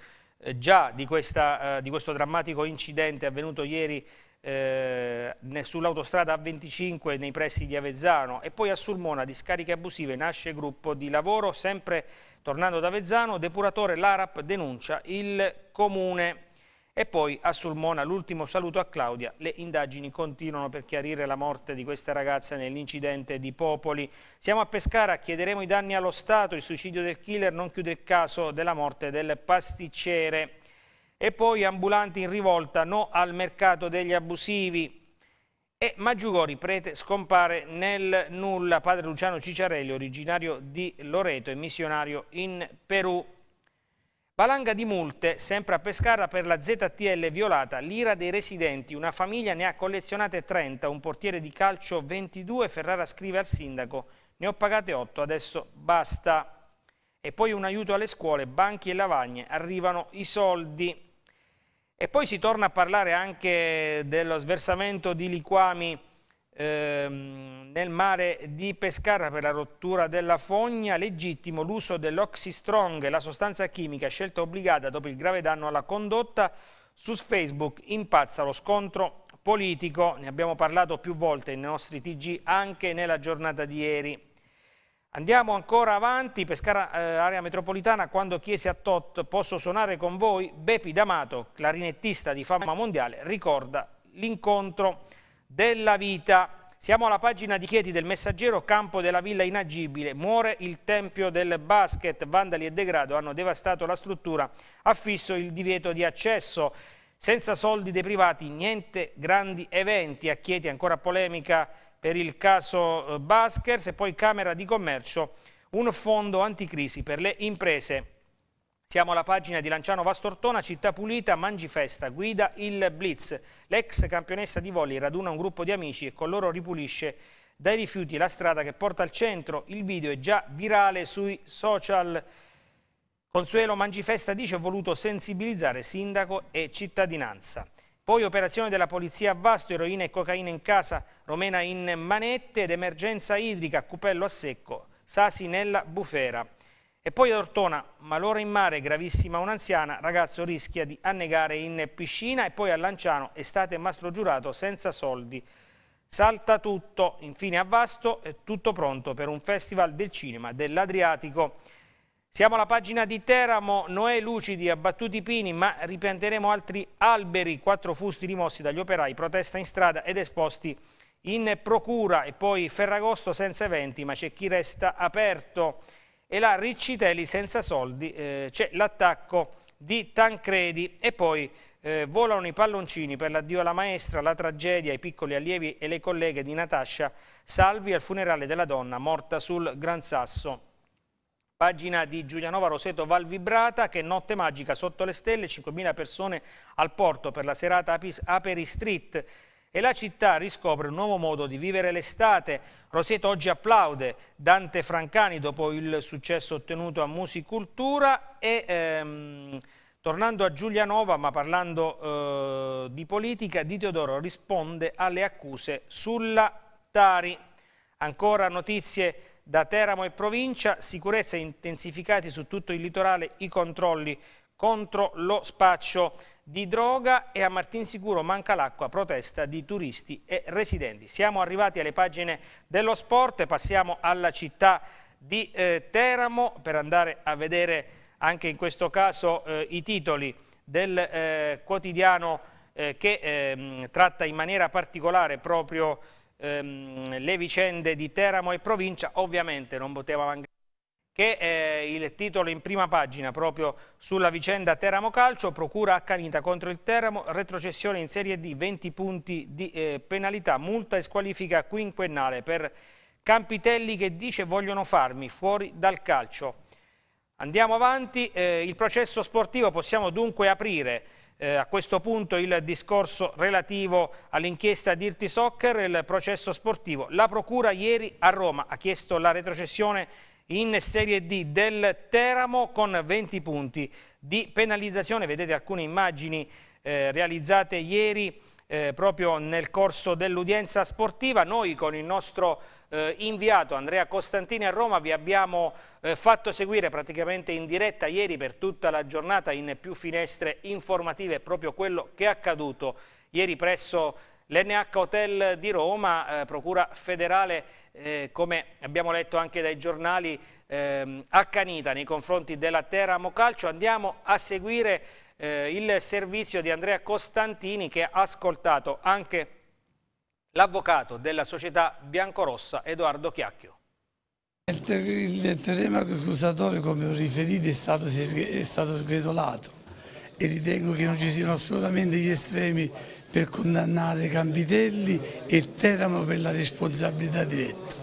già di, questa, eh, di, questo drammatico incidente avvenuto ieri eh, sull'autostrada A25 nei pressi di Avezzano e poi a Sulmona di scariche abusive nasce gruppo di lavoro sempre Tornando da Vezzano, depuratore Larap denuncia il comune. E poi a Sulmona l'ultimo saluto a Claudia. Le indagini continuano per chiarire la morte di questa ragazza nell'incidente di Popoli. Siamo a Pescara, chiederemo i danni allo Stato. Il suicidio del killer non chiude il caso della morte del pasticcere. E poi ambulanti in rivolta, no al mercato degli abusivi. E Maggiugori Prete scompare nel nulla. Padre Luciano Cicciarelli, originario di Loreto e missionario in Perù. Valanga di multe, sempre a Pescara, per la ZTL violata, l'ira dei residenti, una famiglia ne ha collezionate 30, un portiere di calcio 22, Ferrara scrive al sindaco, ne ho pagate 8, adesso basta. E poi un aiuto alle scuole, banchi e lavagne, arrivano i soldi. E poi si torna a parlare anche dello sversamento di liquami ehm, nel mare di Pescara per la rottura della fogna, legittimo l'uso dell'oxystrong, la sostanza chimica scelta obbligata dopo il grave danno alla condotta. Su Facebook impazza lo scontro politico, ne abbiamo parlato più volte nei nostri TG anche nella giornata di ieri. Andiamo ancora avanti, Pescara eh, area metropolitana, quando chiese a Tot posso suonare con voi, Bepi D'Amato, clarinettista di fama mondiale, ricorda l'incontro della vita. Siamo alla pagina di Chieti del Messaggero, campo della Villa Inagibile, muore il tempio del basket, vandali e degrado hanno devastato la struttura, affisso il divieto di accesso, senza soldi dei privati, niente grandi eventi, a Chieti ancora polemica per il caso eh, Baskers e poi Camera di Commercio, un fondo anticrisi per le imprese. Siamo alla pagina di Lanciano Vastortona, Città Pulita, Mangifesta, guida il Blitz. L'ex campionessa di voli raduna un gruppo di amici e con loro ripulisce dai rifiuti la strada che porta al centro. Il video è già virale sui social. Consuelo Mangifesta dice ho voluto sensibilizzare sindaco e cittadinanza. Poi operazione della polizia a Vasto, eroina e cocaina in casa, romena in manette ed emergenza idrica, Cupello a secco, Sasi nella bufera. E poi ad Ortona, malora in mare, gravissima un'anziana, ragazzo rischia di annegare in piscina e poi a Lanciano, estate mastro giurato senza soldi. Salta tutto, infine a Vasto è tutto pronto per un festival del cinema dell'Adriatico. Siamo alla pagina di Teramo, Noè Lucidi, abbattuti i pini, ma ripianteremo altri alberi, quattro fusti rimossi dagli operai, protesta in strada ed esposti in procura e poi Ferragosto senza eventi, ma c'è chi resta aperto e la Riccitelli senza soldi, eh, c'è l'attacco di Tancredi e poi eh, volano i palloncini per l'addio alla maestra, la tragedia, i piccoli allievi e le colleghe di Natascia Salvi al funerale della donna morta sul Gran Sasso. Pagina di Giulianova Roseto Valvibrata che notte magica sotto le stelle, 5.000 persone al porto per la serata Aperi Street e la città riscopre un nuovo modo di vivere l'estate. Roseto oggi applaude Dante Francani dopo il successo ottenuto a Musicultura e ehm, tornando a Giulianova ma parlando eh, di politica, Di Teodoro risponde alle accuse sulla Tari. Ancora notizie da Teramo e provincia, sicurezza intensificati su tutto il litorale i controlli contro lo spaccio di droga e a Martinsicuro manca l'acqua, protesta di turisti e residenti. Siamo arrivati alle pagine dello sport, passiamo alla città di eh, Teramo per andare a vedere anche in questo caso eh, i titoli del eh, quotidiano eh, che ehm, tratta in maniera particolare proprio ehm, le vicende di Teramo e provincia, ovviamente non poteva mancare che è eh, il titolo in prima pagina proprio sulla vicenda Teramo Calcio, procura accanita contro il Teramo, retrocessione in Serie D, 20 punti di eh, penalità, multa e squalifica quinquennale per Campitelli che dice vogliono farmi fuori dal calcio. Andiamo avanti, eh, il processo sportivo possiamo dunque aprire eh, a questo punto il discorso relativo all'inchiesta Dirty Soccer e il processo sportivo. La Procura ieri a Roma ha chiesto la retrocessione in Serie D del Teramo con 20 punti di penalizzazione. Vedete alcune immagini eh, realizzate ieri eh, proprio nel corso dell'udienza sportiva. Noi con il nostro eh, inviato Andrea Costantini a Roma, vi abbiamo eh, fatto seguire praticamente in diretta ieri per tutta la giornata in più finestre informative proprio quello che è accaduto ieri presso l'NH Hotel di Roma, eh, procura federale eh, come abbiamo letto anche dai giornali ehm, accanita nei confronti della Teramo Calcio. Andiamo a seguire eh, il servizio di Andrea Costantini che ha ascoltato anche l'avvocato della società biancorossa Edoardo Chiacchio. Il teorema accusatorio, come ho riferito, è stato, è stato sgretolato e ritengo che non ci siano assolutamente gli estremi per condannare Campitelli e Teramo per la responsabilità diretta.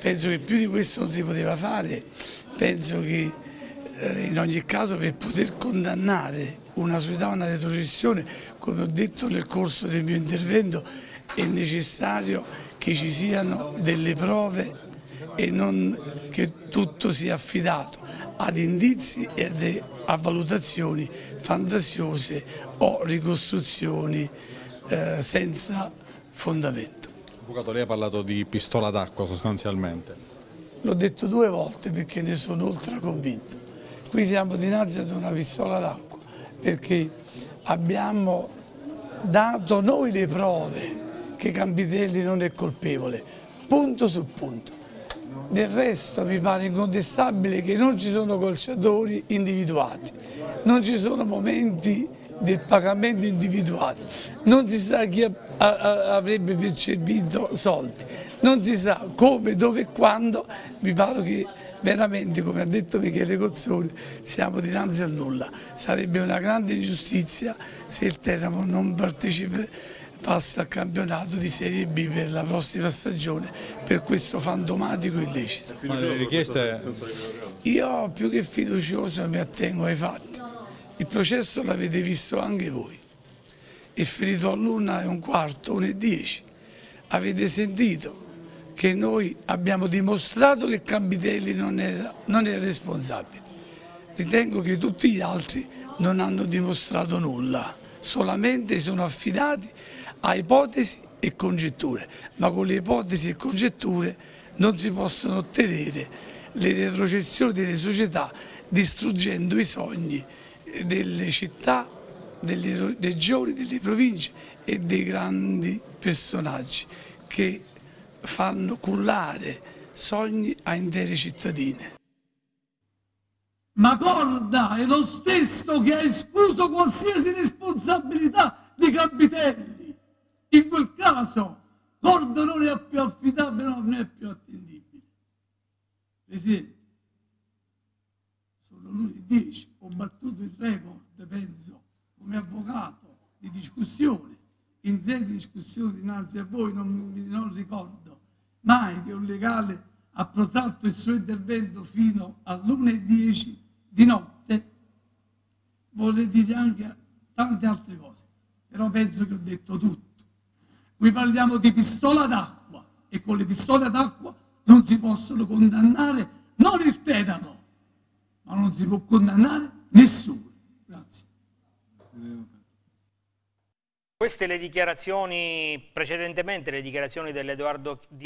Penso che più di questo non si poteva fare, penso che eh, in ogni caso per poter condannare una società, una retrocessione, come ho detto nel corso del mio intervento, è necessario che ci siano delle prove e non che tutto sia affidato ad indizi e a valutazioni fantasiose o ricostruzioni eh, senza fondamento. Avvocato, lei ha parlato di pistola d'acqua sostanzialmente. L'ho detto due volte perché ne sono ultra convinto. Qui siamo dinanzi ad una pistola d'acqua perché abbiamo dato noi le prove che Campidelli non è colpevole, punto su punto. Del resto mi pare incontestabile che non ci sono calciatori individuati, non ci sono momenti del pagamento individuato, non si sa chi avrebbe percepito soldi, non si sa come, dove e quando, mi pare che veramente, come ha detto Michele Cozzoni, siamo dinanzi al nulla. Sarebbe una grande ingiustizia se il Teramo non partecipe passa al campionato di Serie B per la prossima stagione per questo fantomatico illecito. Richieste... Io più che fiducioso mi attengo ai fatti. Il processo l'avete visto anche voi. È finito all'una e un quarto, un e dieci. Avete sentito che noi abbiamo dimostrato che Cambitelli non era, responsabile. Ritengo che tutti gli altri non hanno dimostrato nulla, solamente sono affidati a ipotesi e congetture, ma con le ipotesi e congetture non si possono ottenere le retrocessioni delle società distruggendo i sogni delle città, delle regioni, delle province e dei grandi personaggi che fanno cullare sogni a intere cittadine. Ma Corda è lo stesso che ha escluso qualsiasi responsabilità di Capitelli in quel caso Cordo non è più affidabile, non è più attendibile. Presidente, sono lunedì 10, ho battuto il record, penso, come avvocato di discussione, in sede di discussione dinanzi a voi, non, non ricordo mai che un legale ha protratto il suo intervento fino alle 10 di notte. Vorrei dire anche tante altre cose, però penso che ho detto tutto. Qui parliamo di pistola d'acqua e con le pistole d'acqua non si possono condannare non il tetano, ma non si può condannare nessuno. Grazie. Queste le dichiarazioni, precedentemente le dichiarazioni di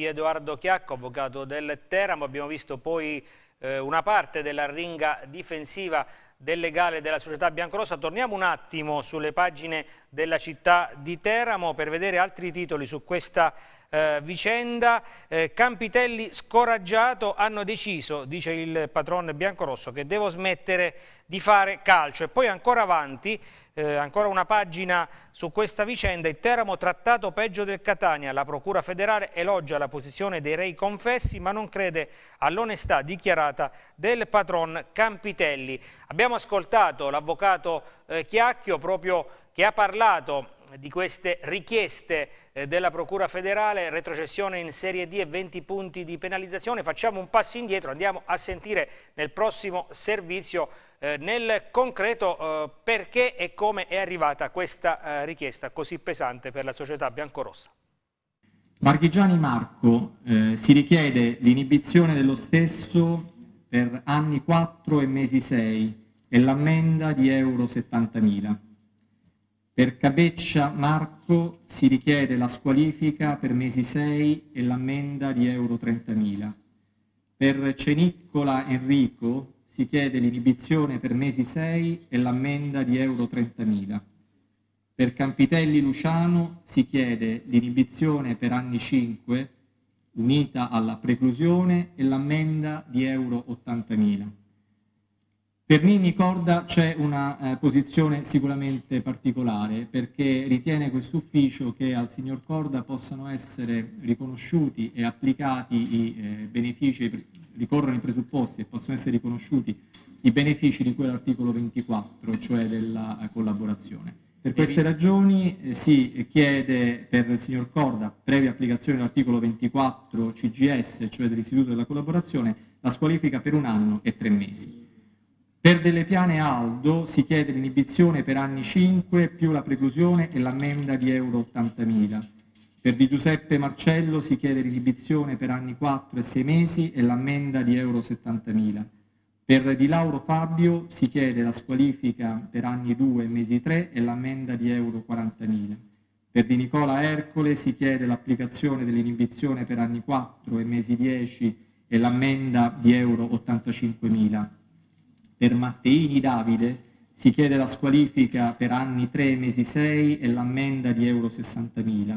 Edoardo Chiacco, avvocato del Teramo, abbiamo visto poi eh, una parte della ringa difensiva del legale della società biancorossa. Torniamo un attimo sulle pagine della città di Teramo per vedere altri titoli su questa eh, vicenda. Eh, Campitelli scoraggiato hanno deciso, dice il padrone biancorosso, che devo smettere di fare calcio. E poi ancora avanti eh, ancora una pagina su questa vicenda, il Teramo trattato peggio del Catania, la Procura federale elogia la posizione dei rei confessi ma non crede all'onestà dichiarata del patron Campitelli. Abbiamo ascoltato l'avvocato eh, Chiacchio proprio che ha parlato di queste richieste eh, della Procura federale, retrocessione in Serie D e 20 punti di penalizzazione. Facciamo un passo indietro, andiamo a sentire nel prossimo servizio eh, nel concreto eh, perché e come è arrivata questa eh, richiesta così pesante per la società biancorossa. Marchigiani Marco eh, si richiede l'inibizione dello stesso per anni 4 e mesi 6 e l'ammenda di Euro 70.000. Per Cabeccia Marco si richiede la squalifica per mesi 6 e l'ammenda di euro 30.000. Per Ceniccola Enrico si chiede l'inibizione per mesi 6 e l'ammenda di euro 30.000. Per Campitelli Luciano si chiede l'inibizione per anni 5 unita alla preclusione e l'ammenda di euro 80.000. Per Nini Corda c'è una eh, posizione sicuramente particolare perché ritiene questo ufficio che al signor Corda possano essere riconosciuti e applicati i eh, benefici, ricorrono i presupposti e possono essere riconosciuti i benefici di quell'articolo 24, cioè della eh, collaborazione. Per queste ragioni eh, si chiede per il signor Corda, previa applicazione dell'articolo 24 CGS, cioè dell'Istituto della Collaborazione, la squalifica per un anno e tre mesi. Per delle piane Aldo si chiede l'inibizione per anni 5 più la preclusione e l'ammenda di euro 80.000. Per Di Giuseppe Marcello si chiede l'inibizione per anni 4 e 6 mesi e l'ammenda di euro 70.000. Per Di Lauro Fabio si chiede la squalifica per anni 2 e mesi 3 e l'ammenda di euro 40.000. Per Di Nicola Ercole si chiede l'applicazione dell'inibizione per anni 4 e mesi 10 e l'ammenda di euro 85.000. Per Mattei Davide si chiede la squalifica per anni 3, mesi 6 e l'ammenda di euro 60.000.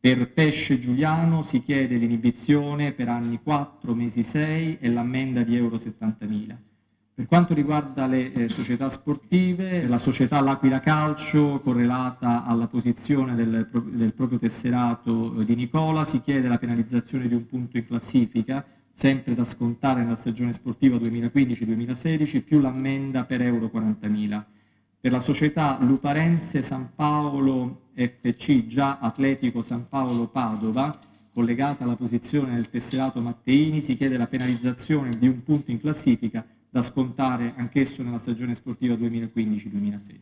Per Pesce Giuliano si chiede l'inibizione per anni 4, mesi 6 e l'ammenda di euro 70.000. Per quanto riguarda le eh, società sportive, la società L'Aquila Calcio, correlata alla posizione del, del proprio tesserato eh, di Nicola, si chiede la penalizzazione di un punto in classifica sempre da scontare nella stagione sportiva 2015-2016, più l'ammenda per euro 40.000. Per la società Luparense San Paolo FC, già Atletico San Paolo Padova, collegata alla posizione del tesserato Matteini, si chiede la penalizzazione di un punto in classifica da scontare anch'esso nella stagione sportiva 2015-2016.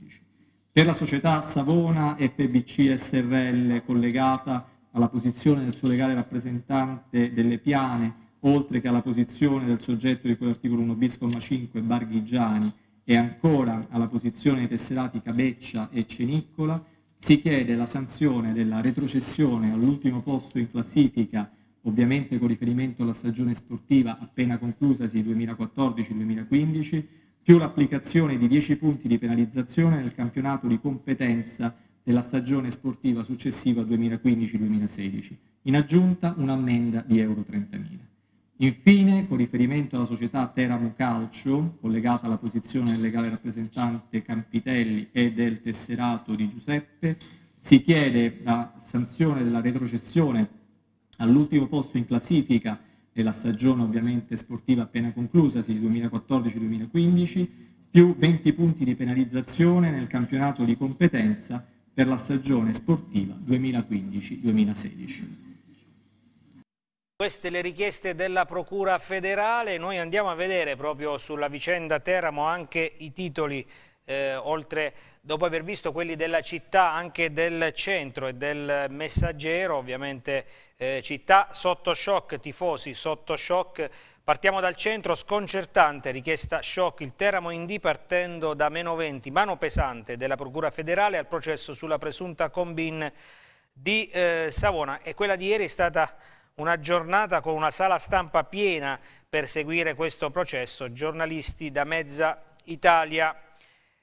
Per la società Savona FBC SRL, collegata alla posizione del suo legale rappresentante delle Piane, oltre che alla posizione del soggetto di cui l'articolo 1 bis, comma 5, Barghigiani, e ancora alla posizione dei tesserati Cabeccia e Ceniccola, si chiede la sanzione della retrocessione all'ultimo posto in classifica, ovviamente con riferimento alla stagione sportiva appena conclusasi 2014-2015, più l'applicazione di 10 punti di penalizzazione nel campionato di competenza della stagione sportiva successiva 2015-2016. In aggiunta un'ammenda di Euro 30.000. Infine, con riferimento alla società Teramo Calcio, collegata alla posizione del legale rappresentante Campitelli e del tesserato di Giuseppe, si chiede la sanzione della retrocessione all'ultimo posto in classifica della stagione ovviamente sportiva appena conclusa, conclusasi 2014-2015, più 20 punti di penalizzazione nel campionato di competenza per la stagione sportiva 2015-2016. Queste le richieste della Procura federale, noi andiamo a vedere proprio sulla vicenda Teramo anche i titoli, eh, oltre dopo aver visto quelli della città, anche del centro e del messaggero, ovviamente eh, città sotto shock, tifosi sotto shock, partiamo dal centro, sconcertante, richiesta shock, il Teramo in D partendo da meno 20, mano pesante della Procura federale al processo sulla presunta combin di eh, Savona e quella di ieri è stata una giornata con una sala stampa piena per seguire questo processo, giornalisti da mezza Italia.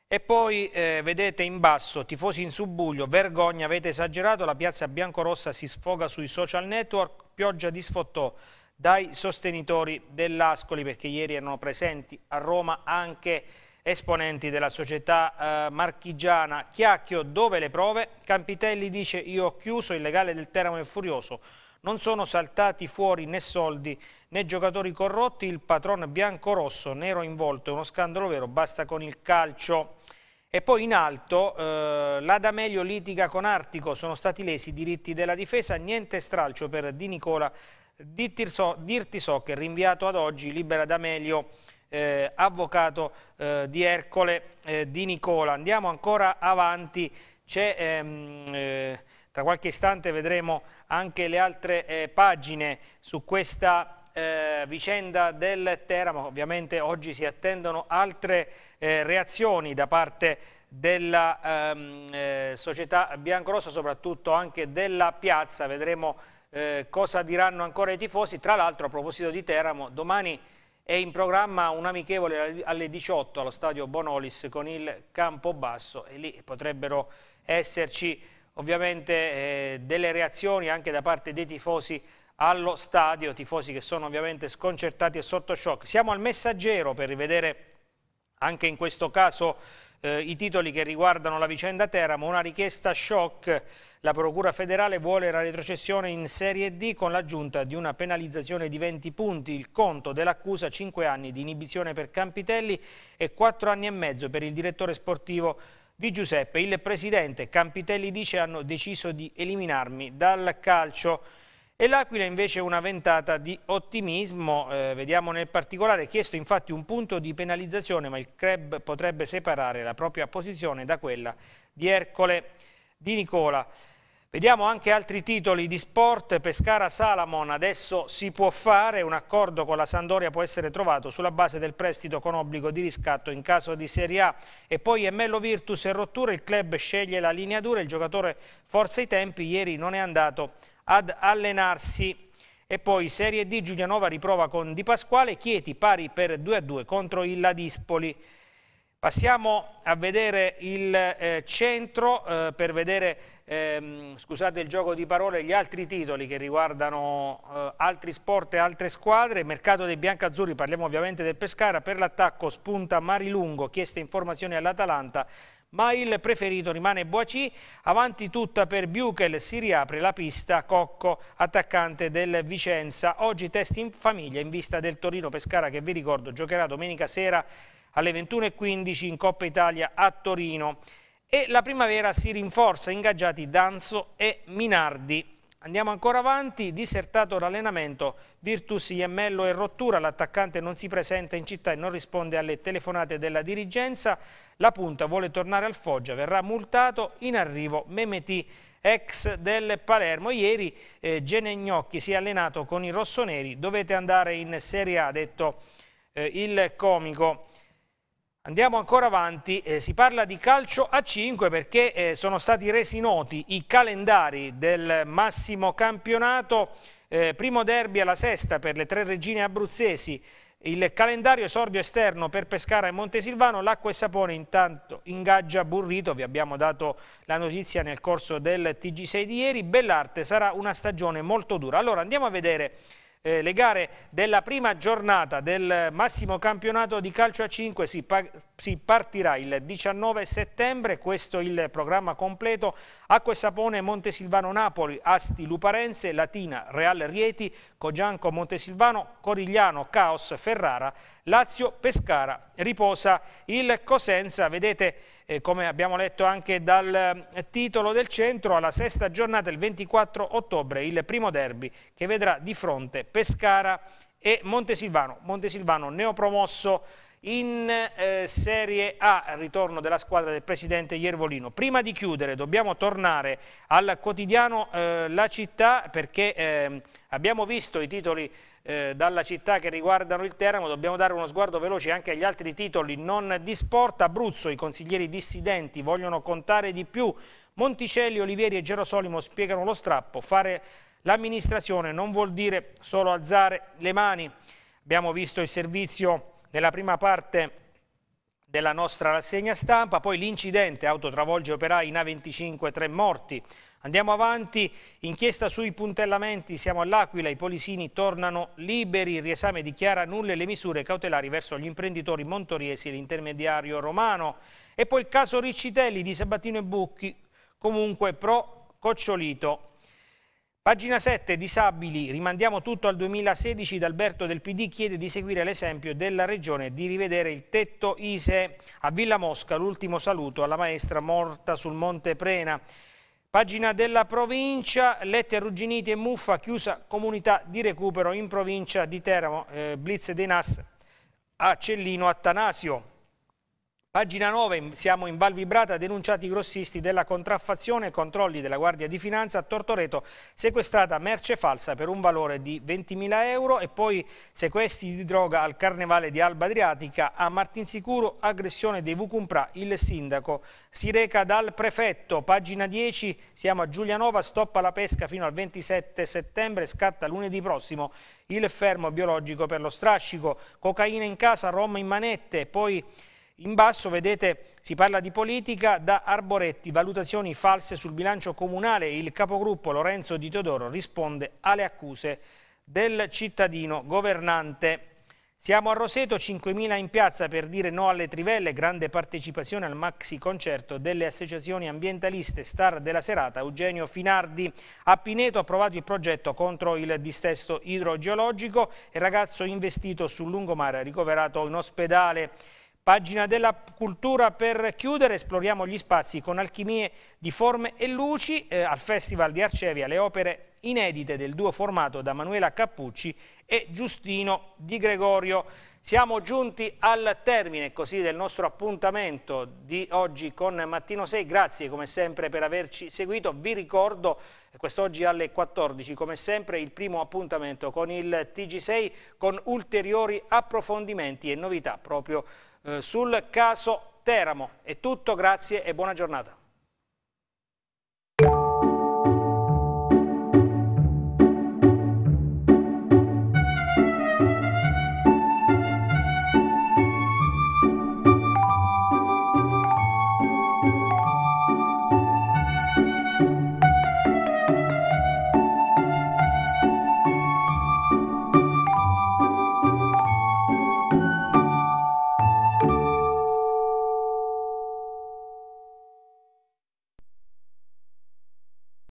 E poi eh, vedete in basso, tifosi in subbuglio, vergogna, avete esagerato, la piazza biancorossa si sfoga sui social network, pioggia di sfottò dai sostenitori dell'Ascoli perché ieri erano presenti a Roma anche esponenti della società eh, marchigiana Chiacchio dove le prove? Campitelli dice io ho chiuso, il legale del Teramo è furioso non sono saltati fuori né soldi né giocatori corrotti, il patron bianco-rosso, nero in volto, è uno scandalo vero, basta con il calcio. E poi in alto, eh, l'Adamelio litiga con Artico, sono stati lesi i diritti della difesa, niente stralcio per Di Nicola Dirtiso, Dirtiso che rinviato ad oggi, libera Adamelio, eh, avvocato eh, di Ercole eh, Di Nicola. Andiamo ancora avanti, c'è... Ehm, eh, tra qualche istante vedremo anche le altre eh, pagine su questa eh, vicenda del Teramo, ovviamente oggi si attendono altre eh, reazioni da parte della ehm, eh, società biancorossa, soprattutto anche della piazza, vedremo eh, cosa diranno ancora i tifosi, tra l'altro a proposito di Teramo, domani è in programma un amichevole alle 18 allo stadio Bonolis con il Campobasso e lì potrebbero esserci ovviamente eh, delle reazioni anche da parte dei tifosi allo stadio, tifosi che sono ovviamente sconcertati e sotto shock. Siamo al messaggero per rivedere anche in questo caso eh, i titoli che riguardano la vicenda Teramo, una richiesta shock, la Procura federale vuole la retrocessione in Serie D con l'aggiunta di una penalizzazione di 20 punti, il conto dell'accusa 5 anni di inibizione per Campitelli e 4 anni e mezzo per il direttore sportivo di Giuseppe. Il presidente Campitelli dice hanno deciso di eliminarmi dal calcio e l'Aquila invece una ventata di ottimismo, eh, vediamo nel particolare, chiesto infatti un punto di penalizzazione ma il club potrebbe separare la propria posizione da quella di Ercole Di Nicola. Vediamo anche altri titoli di sport, Pescara-Salamon, adesso si può fare, un accordo con la Sandoria può essere trovato sulla base del prestito con obbligo di riscatto in caso di Serie A e poi Emello Virtus e rottura, il club sceglie la linea dura, il giocatore forza i tempi, ieri non è andato ad allenarsi. E poi Serie D Giulianova riprova con Di Pasquale, Chieti pari per 2-2 contro il Ladispoli. Passiamo a vedere il eh, centro eh, per vedere, ehm, scusate il gioco di parole, gli altri titoli che riguardano eh, altri sport e altre squadre. Mercato dei biancazzurri, parliamo ovviamente del Pescara, per l'attacco spunta Marilungo, chieste informazioni all'Atalanta, ma il preferito rimane Boaci, avanti tutta per Buchel, si riapre la pista, Cocco, attaccante del Vicenza. Oggi test in famiglia in vista del Torino Pescara che vi ricordo giocherà domenica sera alle 21.15 in Coppa Italia a Torino e la primavera si rinforza ingaggiati Danzo e Minardi. Andiamo ancora avanti, disertato l'allenamento, Virtus Iemmello e rottura, l'attaccante non si presenta in città e non risponde alle telefonate della dirigenza, la punta vuole tornare al Foggia, verrà multato, in arrivo Memeti ex del Palermo. Ieri eh, Gene Gnocchi si è allenato con i rossoneri, dovete andare in Serie A, ha detto eh, il comico. Andiamo ancora avanti, eh, si parla di calcio a 5 perché eh, sono stati resi noti i calendari del massimo campionato, eh, primo derby alla sesta per le tre regine abruzzesi, il calendario esordio esterno per Pescara e Montesilvano, l'acqua e sapone intanto ingaggia Burrito, vi abbiamo dato la notizia nel corso del TG6 di ieri, Bellarte sarà una stagione molto dura. Allora andiamo a vedere eh, le gare della prima giornata del massimo campionato di calcio a 5 si, pa si partirà il 19 settembre, questo il programma completo, Acque Sapone, Montesilvano Napoli, Asti Luparense, Latina, Real Rieti, Cogianco Montesilvano, Corigliano, Caos Ferrara Lazio-Pescara, riposa il Cosenza, vedete eh, come abbiamo letto anche dal eh, titolo del centro, alla sesta giornata il 24 ottobre il primo derby che vedrà di fronte Pescara e Montesilvano, Montesilvano neopromosso in eh, Serie A, ritorno della squadra del presidente Iervolino. Prima di chiudere dobbiamo tornare al quotidiano eh, La Città perché eh, abbiamo visto i titoli eh, dalla città che riguardano il Teramo, dobbiamo dare uno sguardo veloce anche agli altri titoli non di sport. Abruzzo, i consiglieri dissidenti vogliono contare di più. Monticelli, Olivieri e Gerosolimo spiegano lo strappo. Fare l'amministrazione non vuol dire solo alzare le mani. Abbiamo visto il servizio nella prima parte della nostra rassegna stampa, poi l'incidente, auto travolge operai in A25, tre morti. Andiamo avanti, inchiesta sui puntellamenti, siamo all'Aquila, i polisini tornano liberi, il riesame dichiara nulle le misure cautelari verso gli imprenditori montoriesi e l'intermediario romano. E poi il caso Riccitelli di Sabatino e Bucchi, comunque pro Cocciolito. Pagina 7, disabili, rimandiamo tutto al 2016, D'Alberto del PD chiede di seguire l'esempio della Regione e di rivedere il tetto ISE. A Villa Mosca l'ultimo saluto alla maestra morta sul Monte Prena. Pagina della provincia, lette Arrugginiti e muffa, chiusa comunità di recupero in provincia di Teramo, eh, Blitz dei Nas a Cellino Attanasio. Pagina 9, siamo in Val Vibrata, denunciati i grossisti della contraffazione, controlli della Guardia di Finanza a Tortoreto, sequestrata merce falsa per un valore di 20.000 euro e poi sequestri di droga al Carnevale di Alba Adriatica a Martinsicuro, aggressione dei Vucumprà, il sindaco si reca dal prefetto. Pagina 10, siamo a Giulianova, stoppa la pesca fino al 27 settembre, scatta lunedì prossimo il fermo biologico per lo strascico, cocaina in casa, rom in manette, poi in basso vedete si parla di politica da Arboretti, valutazioni false sul bilancio comunale. Il capogruppo Lorenzo Di Teodoro risponde alle accuse del cittadino governante. Siamo a Roseto, 5.000 in piazza per dire no alle trivelle, grande partecipazione al maxi concerto delle associazioni ambientaliste, star della serata Eugenio Finardi. A Pineto approvato il progetto contro il distesto idrogeologico, e ragazzo investito sul lungomare ricoverato in ospedale. Pagina della cultura per chiudere, esploriamo gli spazi con alchimie di forme e luci, eh, al Festival di Arcevia le opere inedite del duo formato da Manuela Cappucci e Giustino Di Gregorio. Siamo giunti al termine così del nostro appuntamento di oggi con Mattino 6. Grazie come sempre per averci seguito. Vi ricordo eh, quest'oggi alle 14 come sempre il primo appuntamento con il TG6 con ulteriori approfondimenti e novità proprio eh, sul caso Teramo. È tutto, grazie e buona giornata.